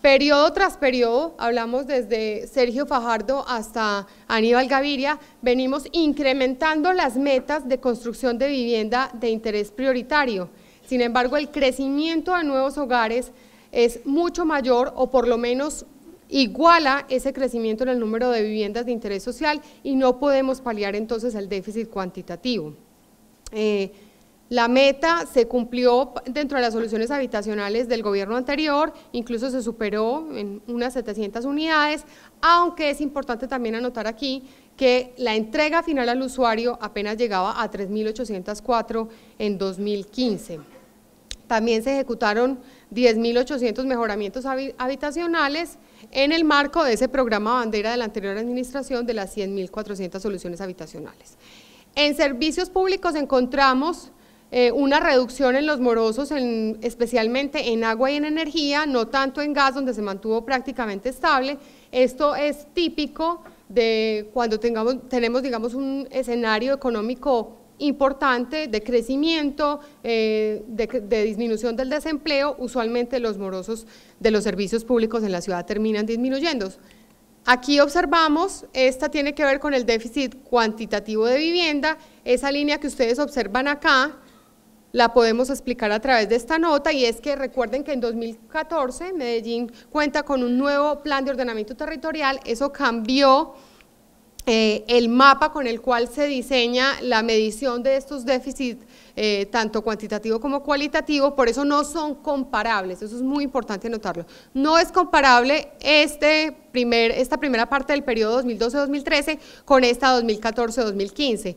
periodo tras periodo, hablamos desde Sergio Fajardo hasta Aníbal Gaviria, venimos incrementando las metas de construcción de vivienda de interés prioritario. Sin embargo, el crecimiento de nuevos hogares es mucho mayor o por lo menos iguala ese crecimiento en el número de viviendas de interés social y no podemos paliar entonces el déficit cuantitativo. Eh, la meta se cumplió dentro de las soluciones habitacionales del gobierno anterior, incluso se superó en unas 700 unidades, aunque es importante también anotar aquí que la entrega final al usuario apenas llegaba a 3.804 en 2015. También se ejecutaron 10.800 mejoramientos habitacionales en el marco de ese programa bandera de la anterior administración de las 100.400 soluciones habitacionales. En servicios públicos encontramos eh, una reducción en los morosos, especialmente en agua y en energía, no tanto en gas, donde se mantuvo prácticamente estable. Esto es típico de cuando tengamos, tenemos digamos, un escenario económico importante de crecimiento, eh, de, disminución del desempleo, usualmente los morosos de los servicios públicos en la ciudad terminan disminuyendo. Aquí observamos, esta tiene que ver con el déficit cuantitativo de vivienda, esa línea que ustedes observan acá, la podemos explicar a través de esta nota y es que recuerden que en 2014 Medellín cuenta con un nuevo plan de ordenamiento territorial, eso cambió eh, el mapa con el cual se diseña la medición de estos déficits, eh, tanto cuantitativo como cualitativo, por eso no son comparables, eso es muy importante notarlo. No es comparable este primer, esta primera parte del periodo 2012-2013 con esta 2014-2015.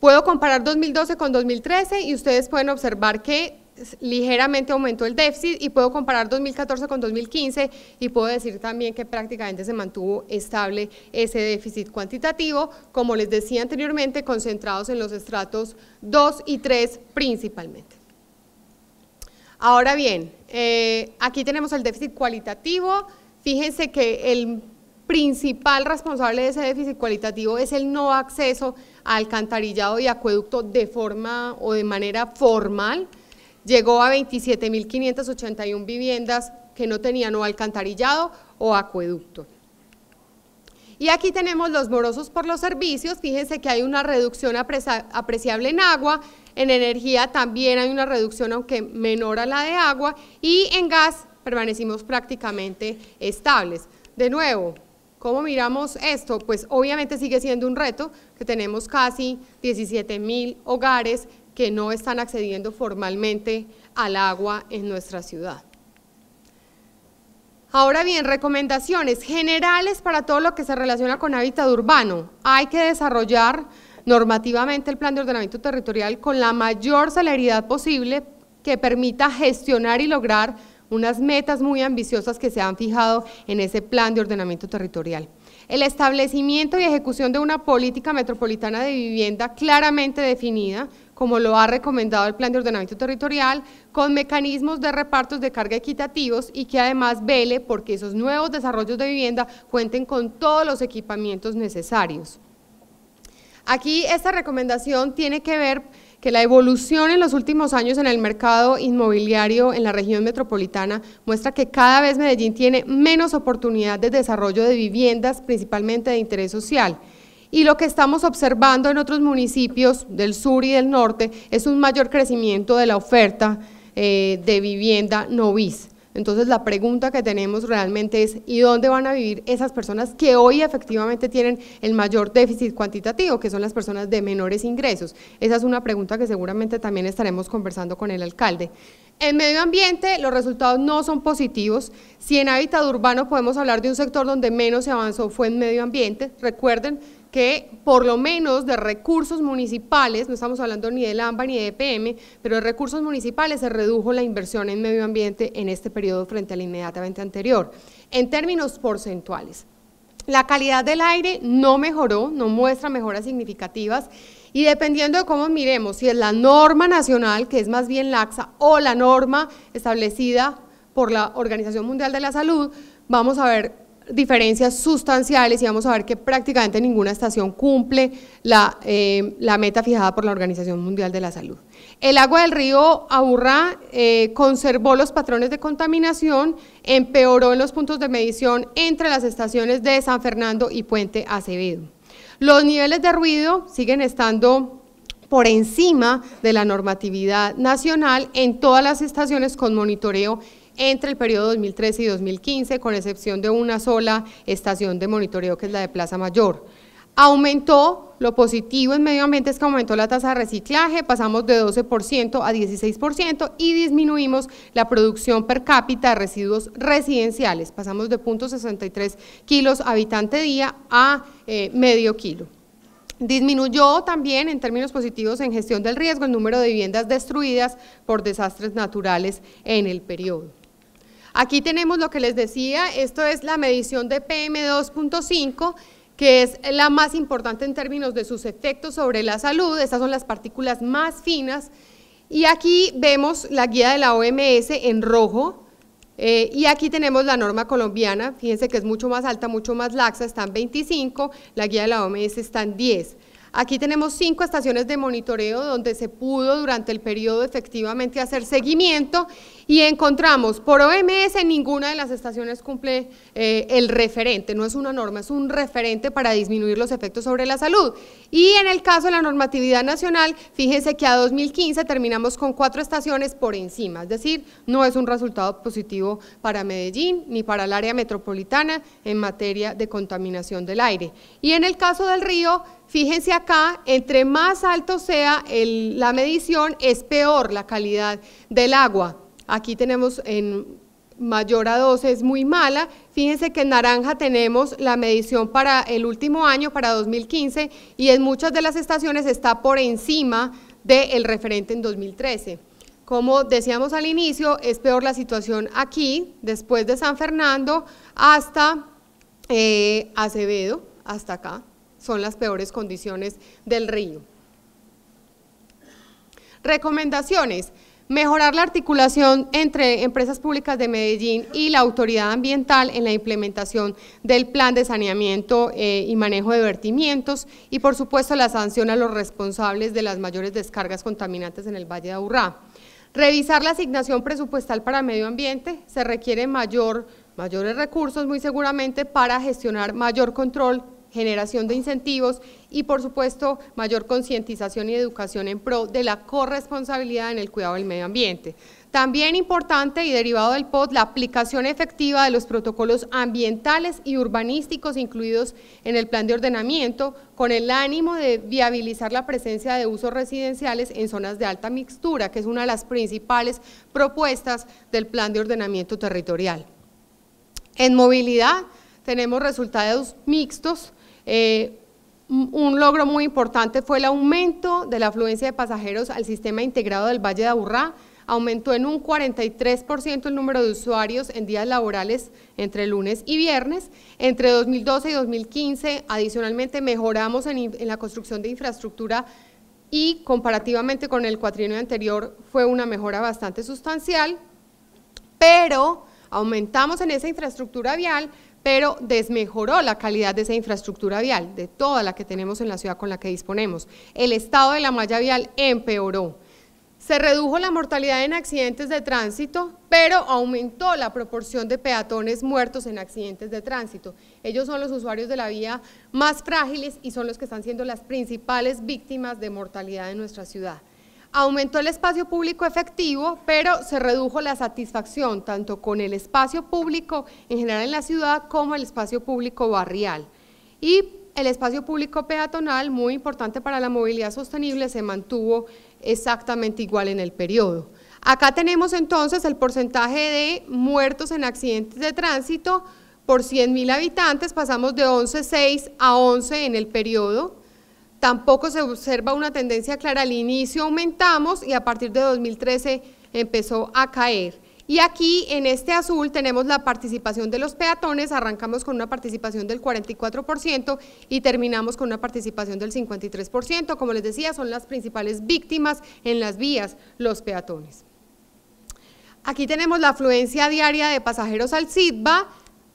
Puedo comparar 2012 con 2013 y ustedes pueden observar que ligeramente aumentó el déficit y puedo comparar 2014 con 2015 y puedo decir también que prácticamente se mantuvo estable ese déficit cuantitativo, como les decía anteriormente, concentrados en los estratos 2 y 3 principalmente. Ahora bien, eh, aquí tenemos el déficit cualitativo, fíjense que el principal responsable de ese déficit cualitativo es el no acceso al alcantarillado y acueducto de forma o de manera formal, llegó a 27.581 viviendas que no tenían o alcantarillado o acueducto. Y aquí tenemos los morosos por los servicios, fíjense que hay una reducción apreciable en agua, en energía también hay una reducción aunque menor a la de agua y en gas permanecimos prácticamente estables. De nuevo, ¿Cómo miramos esto? Pues obviamente sigue siendo un reto que tenemos casi 17.000 hogares que no están accediendo formalmente al agua en nuestra ciudad. Ahora bien, recomendaciones generales para todo lo que se relaciona con hábitat urbano. Hay que desarrollar normativamente el plan de ordenamiento territorial con la mayor celeridad posible que permita gestionar y lograr unas metas muy ambiciosas que se han fijado en ese plan de ordenamiento territorial. El establecimiento y ejecución de una política metropolitana de vivienda claramente definida como lo ha recomendado el Plan de Ordenamiento Territorial, con mecanismos de repartos de carga equitativos y que además vele porque esos nuevos desarrollos de vivienda cuenten con todos los equipamientos necesarios. Aquí esta recomendación tiene que ver que la evolución en los últimos años en el mercado inmobiliario en la región metropolitana muestra que cada vez Medellín tiene menos oportunidad de desarrollo de viviendas, principalmente de interés social. Y lo que estamos observando en otros municipios del sur y del norte es un mayor crecimiento de la oferta eh, de vivienda no Entonces la pregunta que tenemos realmente es ¿y dónde van a vivir esas personas que hoy efectivamente tienen el mayor déficit cuantitativo, que son las personas de menores ingresos? Esa es una pregunta que seguramente también estaremos conversando con el alcalde. En medio ambiente los resultados no son positivos. Si en hábitat urbano podemos hablar de un sector donde menos se avanzó fue en medio ambiente, recuerden que por lo menos de recursos municipales, no estamos hablando ni de AMBA ni de EPM, pero de recursos municipales se redujo la inversión en medio ambiente en este periodo frente al inmediatamente anterior, en términos porcentuales. La calidad del aire no mejoró, no muestra mejoras significativas y dependiendo de cómo miremos, si es la norma nacional, que es más bien laxa, o la norma establecida por la Organización Mundial de la Salud, vamos a ver diferencias sustanciales y vamos a ver que prácticamente ninguna estación cumple eh, la, meta fijada por la Organización Mundial de la Salud. El agua del río Aburrá eh, conservó los patrones de contaminación, empeoró en los puntos de medición entre las estaciones de San Fernando y Puente Acevedo. Los niveles de ruido siguen estando por encima de la normatividad nacional en todas las estaciones con monitoreo entre el periodo 2013 y 2015, con excepción de una sola estación de monitoreo que es la de Plaza Mayor. Aumentó, lo positivo en medio ambiente es que aumentó la tasa de reciclaje, pasamos de 12% a 16% y disminuimos la producción per cápita de residuos residenciales, pasamos de 0.63 kilos habitante día a eh, medio kilo. Disminuyó también en términos positivos en gestión del riesgo el número de viviendas destruidas por desastres naturales en el periodo. Aquí tenemos lo que les decía, esto es la medición de PM2.5, que es la más importante en términos de sus efectos sobre la salud, estas son las partículas más finas, y aquí vemos la guía de la OMS en rojo, eh, y aquí tenemos la norma colombiana, fíjense que es mucho más alta, mucho más laxa, está en 25, la guía de la OMS está en 10. Aquí tenemos cinco estaciones de monitoreo donde se pudo durante el periodo efectivamente hacer seguimiento y encontramos por OMS ninguna de las estaciones cumple eh, el referente, no es una norma, es un referente para disminuir los efectos sobre la salud. Y en el caso de la normatividad nacional, fíjense que a 2015 terminamos con cuatro estaciones por encima, es decir, no es un resultado positivo para Medellín ni para el área metropolitana en materia de contaminación del aire. Y en el caso del río, fíjense acá, entre más alto sea la medición, es peor la calidad del agua. Aquí tenemos en mayor a 12 es muy mala. Fíjense que en naranja tenemos la medición para el último año, para 2015, y en muchas de las estaciones está por encima del referente en 2013. Como decíamos al inicio, es peor la situación aquí, después de San Fernando, hasta eh, Acevedo, hasta acá. Son las peores condiciones del río. Recomendaciones mejorar la articulación entre empresas públicas de Medellín y la autoridad ambiental en la implementación del plan de saneamiento eh, y manejo de vertimientos y por supuesto la sanción a los responsables de las mayores descargas contaminantes en el Valle de Aburrá. Revisar la asignación presupuestal para medio ambiente, se requiere mayor, mayores recursos muy seguramente para gestionar mayor control, generación de incentivos y por supuesto mayor concientización y educación en pro de la corresponsabilidad en el cuidado del medio ambiente. También importante y derivado del POT, la aplicación efectiva de los protocolos ambientales y urbanísticos incluidos en el plan de ordenamiento con el ánimo de viabilizar la presencia de usos residenciales en zonas de alta mixtura, que es una de las principales propuestas del plan de ordenamiento territorial. En movilidad tenemos resultados mixtos, eh, un logro muy importante fue el aumento de la afluencia de pasajeros al sistema integrado del Valle de Aburrá. Aumentó en un 43% el número de usuarios en días laborales entre lunes y viernes. Entre 2012 y 2015, adicionalmente, mejoramos en, la construcción de infraestructura y comparativamente con el cuatrienio anterior fue una mejora bastante sustancial, pero aumentamos en esa infraestructura vial, pero desmejoró la calidad de esa infraestructura vial, de toda la que tenemos en la ciudad con la que disponemos. El estado de la malla vial empeoró. Se redujo la mortalidad en accidentes de tránsito, pero aumentó la proporción de peatones muertos en accidentes de tránsito. Ellos son los usuarios de la vía más frágiles y son los que están siendo las principales víctimas de mortalidad en nuestra ciudad. Aumentó el espacio público efectivo, pero se redujo la satisfacción tanto con el espacio público en general en la ciudad como el espacio público barrial. Y el espacio público peatonal, muy importante para la movilidad sostenible, se mantuvo exactamente igual en el periodo. Acá tenemos entonces el porcentaje de muertos en accidentes de tránsito por 100.000 habitantes, pasamos de 11.6 a 11 en el periodo Tampoco se observa una tendencia clara. Al inicio aumentamos y a partir de 2013 empezó a caer. Y aquí en este azul tenemos la participación de los peatones, arrancamos con una participación del 44% y terminamos con una participación del 53%. Como les decía, son las principales víctimas en las vías los peatones. Aquí tenemos la afluencia diaria de pasajeros al Cidba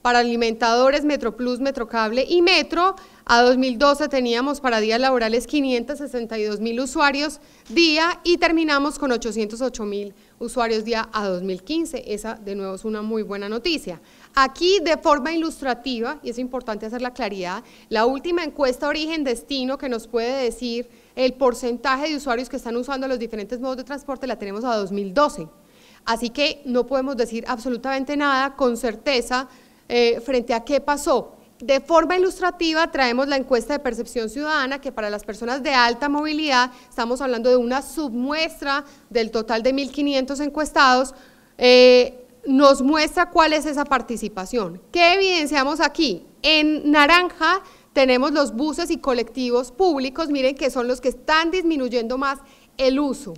para alimentadores, Metroplus, Metrocable y Metro. A 2012 teníamos para días laborales 562 mil usuarios día y terminamos con 808 mil usuarios día a 2015. Esa de nuevo es una muy buena noticia. Aquí de forma ilustrativa, y es importante hacer la claridad, la última encuesta origen-destino que nos puede decir el porcentaje de usuarios que están usando los diferentes modos de transporte la tenemos a 2012. Así que no podemos decir absolutamente nada con certeza eh, frente a qué pasó de forma ilustrativa traemos la encuesta de percepción ciudadana que para las personas de alta movilidad estamos hablando de una submuestra del total de 1.500 encuestados, eh, nos muestra cuál es esa participación. ¿Qué evidenciamos aquí? En naranja tenemos los buses y colectivos públicos, miren que son los que están disminuyendo más el uso.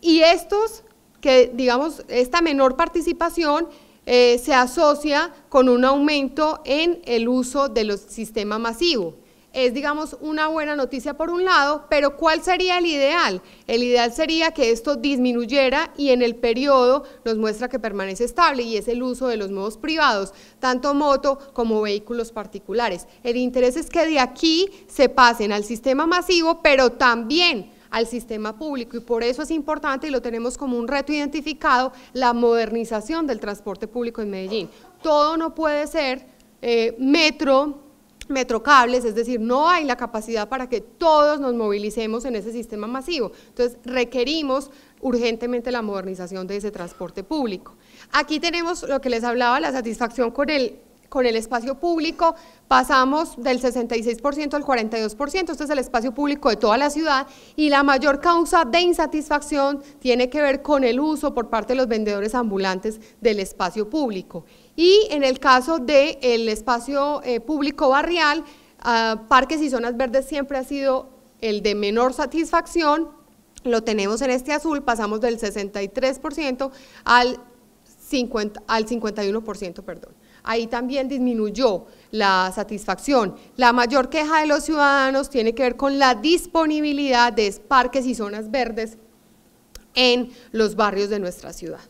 Y estos, que digamos, esta menor participación eh, se asocia con un aumento en el uso del sistema masivo. Es, digamos, una buena noticia por un lado, pero ¿cuál sería el ideal? El ideal sería que esto disminuyera y en el periodo nos muestra que permanece estable y es el uso de los modos privados, tanto moto como vehículos particulares. El interés es que de aquí se pasen al sistema masivo, pero también al sistema público y por eso es importante y lo tenemos como un reto identificado la modernización del transporte público en Medellín. Todo no puede ser eh, metro metro, metrocables, es decir, no hay la capacidad para que todos nos movilicemos en ese sistema masivo. Entonces, requerimos urgentemente la modernización de ese transporte público. Aquí tenemos lo que les hablaba, la satisfacción con el con el espacio público pasamos del 66% al 42%, este es el espacio público de toda la ciudad y la mayor causa de insatisfacción tiene que ver con el uso por parte de los vendedores ambulantes del espacio público. Y en el caso del el espacio eh, público barrial, ah, parques y zonas verdes siempre ha sido el de menor satisfacción, lo tenemos en este azul, pasamos del 63% al, 50, al 51%, perdón. Ahí también disminuyó la satisfacción. La mayor queja de los ciudadanos tiene que ver con la disponibilidad de parques y zonas verdes en los barrios de nuestra ciudad.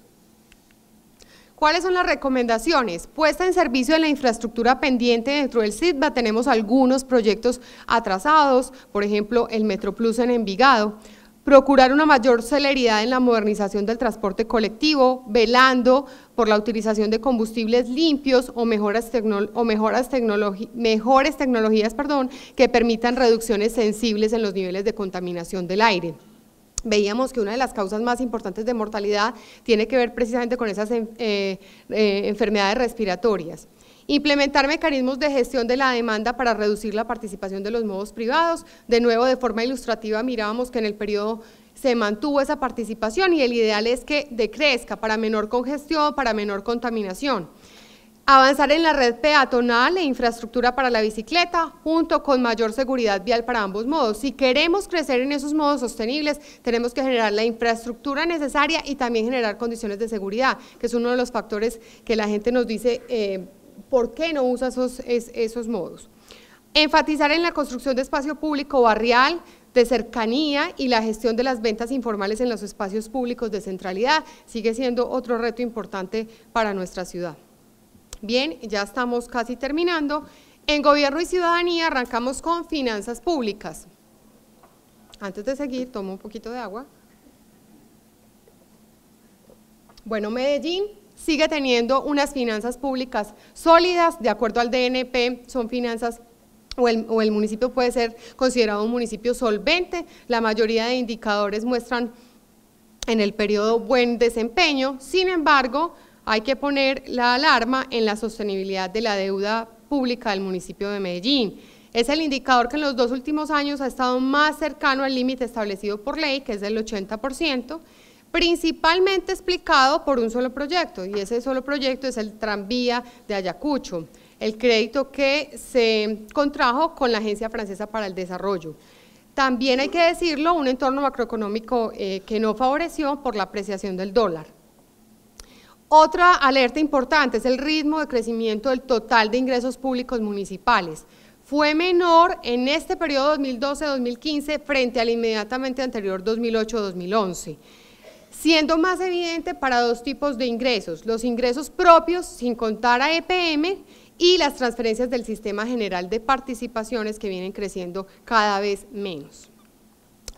¿Cuáles son las recomendaciones? Puesta en servicio de la infraestructura pendiente dentro del SIDBA, tenemos algunos proyectos atrasados, por ejemplo el Metroplus en Envigado, procurar una mayor celeridad en la modernización del transporte colectivo, velando por la utilización de combustibles limpios o mejoras, mejores tecnologías que permitan reducciones sensibles en los niveles de contaminación del aire. Veíamos que una de las causas más importantes de mortalidad tiene que ver precisamente con esas eh, eh, enfermedades respiratorias. Implementar mecanismos de gestión de la demanda para reducir la participación de los modos privados. De nuevo, de forma ilustrativa, mirábamos que en el periodo se mantuvo esa participación y el ideal es que decrezca para menor congestión, para menor contaminación. Avanzar en la red peatonal e infraestructura para la bicicleta, junto con mayor seguridad vial para ambos modos. Si queremos crecer en esos modos sostenibles, tenemos que generar la infraestructura necesaria y también generar condiciones de seguridad, que es uno de los factores que la gente nos dice eh, por qué no usa esos, esos modos. Enfatizar en la construcción de espacio público barrial, de cercanía y la gestión de las ventas informales en los espacios públicos de centralidad sigue siendo otro reto importante para nuestra ciudad. Bien, ya estamos casi terminando. En Gobierno y Ciudadanía arrancamos con finanzas públicas. Antes de seguir, tomo un poquito de agua. Bueno, Medellín sigue teniendo unas finanzas públicas sólidas, de acuerdo al DNP, son finanzas o el, el municipio puede ser considerado un municipio solvente, la mayoría de indicadores muestran en el periodo buen desempeño, sin embargo, hay que poner la alarma en la sostenibilidad de la deuda pública del municipio de Medellín. Es el indicador que en los dos últimos años ha estado más cercano al límite establecido por ley, que es del 80%, principalmente explicado por un solo proyecto, y ese solo proyecto es el tranvía de Ayacucho, el crédito que se contrajo con la Agencia Francesa para el Desarrollo. También hay que decirlo, un entorno macroeconómico eh, que no favoreció por la apreciación del dólar. Otra alerta importante es el ritmo de crecimiento del total de ingresos públicos municipales fue menor en este periodo 2012-2015 frente al inmediatamente anterior 2008-2011 siendo más evidente para dos tipos de ingresos, los ingresos propios sin contar a EPM y las transferencias del Sistema General de Participaciones que vienen creciendo cada vez menos.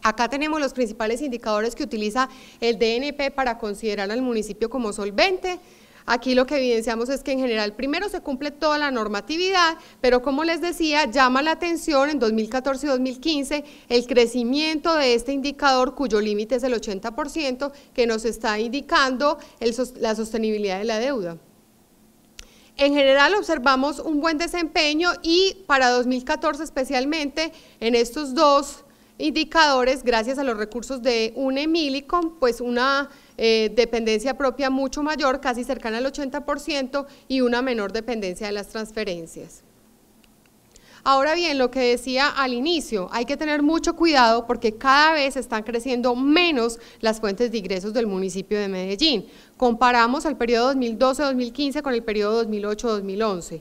Acá tenemos los principales indicadores que utiliza el DNP para considerar al municipio como solvente, Aquí lo que evidenciamos es que en general primero se cumple toda la normatividad, pero como les decía, llama la atención en 2014 y 2015 el crecimiento de este indicador cuyo límite es el 80% que nos está indicando la sostenibilidad de la deuda. En general observamos un buen desempeño y para 2014 especialmente en estos dos indicadores, gracias a los recursos de UNEMILICOM, pues una eh, dependencia propia mucho mayor, casi cercana al 80%, y una menor dependencia de las transferencias. Ahora bien, lo que decía al inicio, hay que tener mucho cuidado porque cada vez están creciendo menos las fuentes de ingresos del municipio de Medellín. Comparamos el periodo 2012-2015 con el periodo 2008-2011.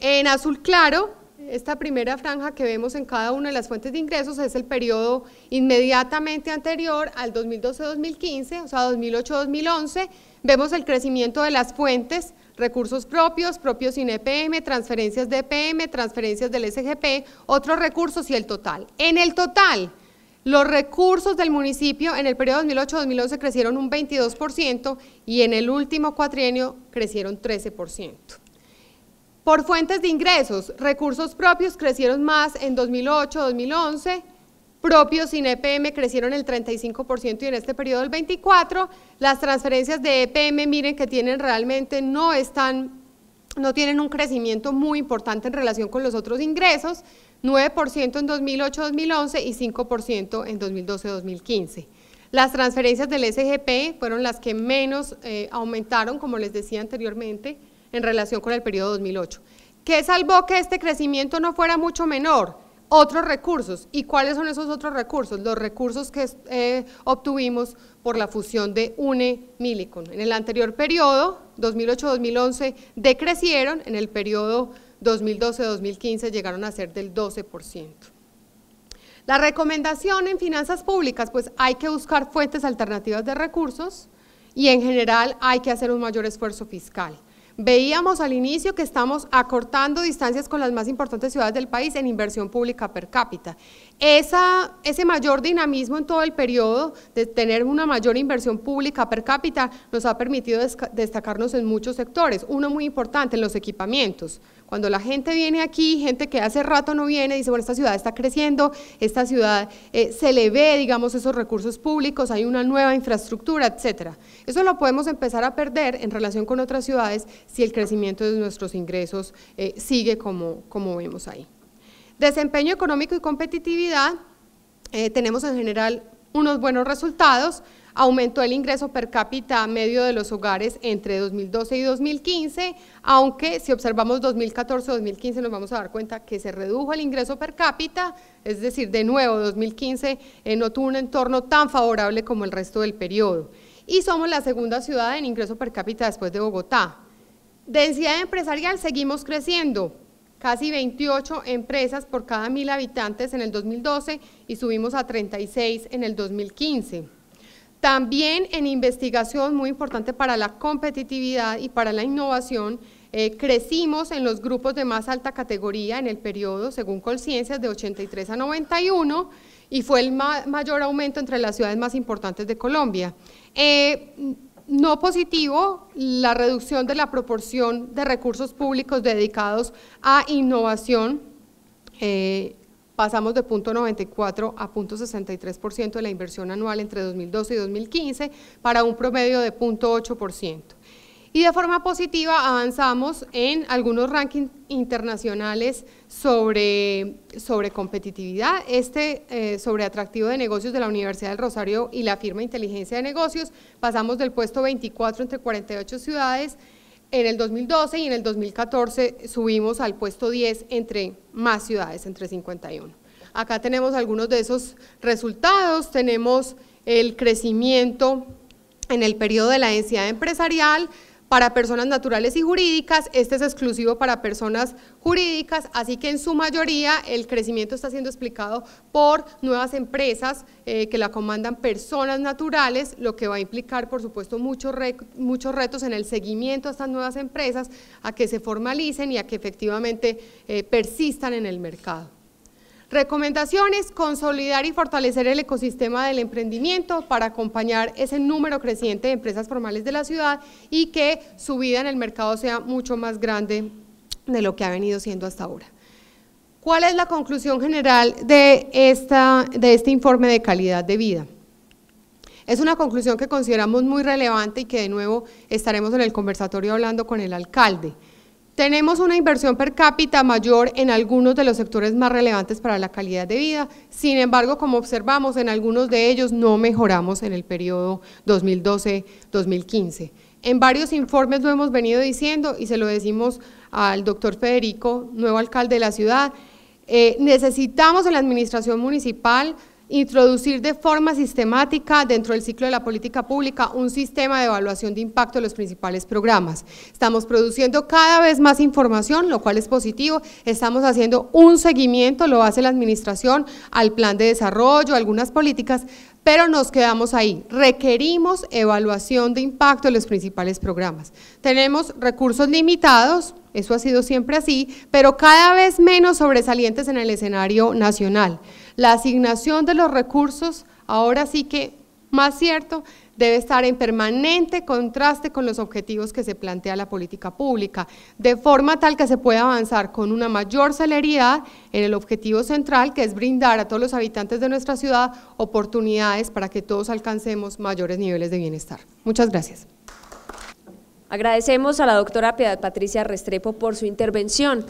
En azul claro esta primera franja que vemos en cada una de las fuentes de ingresos es el periodo inmediatamente anterior al 2012-2015, o sea, 2008-2011. Vemos el crecimiento de las fuentes, recursos propios, propios sin EPM, transferencias de EPM, transferencias del SGP, otros recursos y el total. En el total, los recursos del municipio en el periodo 2008-2011 crecieron un 22% y en el último cuatrienio crecieron 13%. Por fuentes de ingresos, recursos propios crecieron más en 2008-2011, propios sin EPM crecieron el 35% y en este periodo el 24%. Las transferencias de EPM, miren que tienen realmente, no están, no tienen un crecimiento muy importante en relación con los otros ingresos, 9% en 2008-2011 y 5% en 2012-2015. Las transferencias del SGP fueron las que menos eh, aumentaron, como les decía anteriormente, en relación con el periodo 2008. ¿Qué salvó que este crecimiento no fuera mucho menor? Otros recursos. ¿Y cuáles son esos otros recursos? Los recursos que eh, obtuvimos por la fusión de UNE-Milicon. En el anterior periodo, 2008-2011, decrecieron, en el periodo 2012-2015 llegaron a ser del 12%. La recomendación en finanzas públicas, pues hay que buscar fuentes alternativas de recursos y en general hay que hacer un mayor esfuerzo fiscal. Veíamos al inicio que estamos acortando distancias con las más importantes ciudades del país en inversión pública per cápita. Esa, ese mayor dinamismo en todo el periodo de tener una mayor inversión pública per cápita nos ha permitido destacarnos en muchos sectores. Uno muy importante, en los equipamientos. Cuando la gente viene aquí, gente que hace rato no viene, dice, bueno, esta ciudad está creciendo, esta ciudad eh, se le ve, digamos, esos recursos públicos, hay una nueva infraestructura, etcétera. Eso lo podemos empezar a perder en relación con otras ciudades si el crecimiento de nuestros ingresos eh, sigue como, vemos ahí. Desempeño económico y competitividad, eh, tenemos en general unos buenos resultados, Aumentó el ingreso per cápita medio de los hogares entre 2012 y 2015, aunque si observamos 2014-2015 nos vamos a dar cuenta que se redujo el ingreso per cápita, es decir, de nuevo 2015 eh, no tuvo un entorno tan favorable como el resto del periodo. Y somos la segunda ciudad en ingreso per cápita después de Bogotá. Densidad empresarial, seguimos creciendo, casi 28 empresas por cada mil habitantes en el 2012 y subimos a 36 en el 2015. También en investigación, muy importante para la competitividad y para la innovación, eh, crecimos en los grupos de más alta categoría en el periodo, según Colciencias, de 83 a 91 y fue el mayor aumento entre las ciudades más importantes de Colombia. Eh, no positivo, la reducción de la proporción de recursos públicos dedicados a innovación eh, pasamos de 0.94 a 0.63% de la inversión anual entre 2012 y 2015 para un promedio de 0.8%. Y de forma positiva avanzamos en algunos rankings internacionales sobre, competitividad, este eh, sobre atractivo de negocios de la Universidad del Rosario y la firma Inteligencia de Negocios. Pasamos del puesto 24 entre 48 ciudades en el 2012 y en el 2014 subimos al puesto 10 entre más ciudades, entre 51. Acá tenemos algunos de esos resultados, tenemos el crecimiento en el periodo de la densidad empresarial para personas naturales y jurídicas, este es exclusivo para personas jurídicas, así que en su mayoría el crecimiento está siendo explicado por nuevas empresas eh, que la comandan personas naturales, lo que va a implicar por supuesto muchos, muchos retos en el seguimiento a estas nuevas empresas, a que se formalicen y a que efectivamente eh, persistan en el mercado. Recomendaciones, consolidar y fortalecer el ecosistema del emprendimiento para acompañar ese número creciente de empresas formales de la ciudad y que su vida en el mercado sea mucho más grande de lo que ha venido siendo hasta ahora. ¿Cuál es la conclusión general de, esta, de este informe de calidad de vida? Es una conclusión que consideramos muy relevante y que de nuevo estaremos en el conversatorio hablando con el alcalde. Tenemos una inversión per cápita mayor en algunos de los sectores más relevantes para la calidad de vida, sin embargo, como observamos, en algunos de ellos no mejoramos en el periodo 2012-2015. En varios informes lo hemos venido diciendo y se lo decimos al doctor Federico, nuevo alcalde de la ciudad, eh, necesitamos en la administración municipal introducir de forma sistemática dentro del ciclo de la política pública un sistema de evaluación de impacto de los principales programas. Estamos produciendo cada vez más información, lo cual es positivo, estamos haciendo un seguimiento, lo hace la administración, al plan de desarrollo, algunas políticas, pero nos quedamos ahí. Requerimos evaluación de impacto en los principales programas. Tenemos recursos limitados, eso ha sido siempre así, pero cada vez menos sobresalientes en el escenario nacional. La asignación de los recursos, ahora sí que más cierto, debe estar en permanente contraste con los objetivos que se plantea la política pública, de forma tal que se pueda avanzar con una mayor celeridad en el objetivo central, que es brindar a todos los habitantes de nuestra ciudad oportunidades para que todos alcancemos mayores niveles de bienestar. Muchas gracias. Agradecemos a la doctora Piedad Patricia Restrepo por su intervención.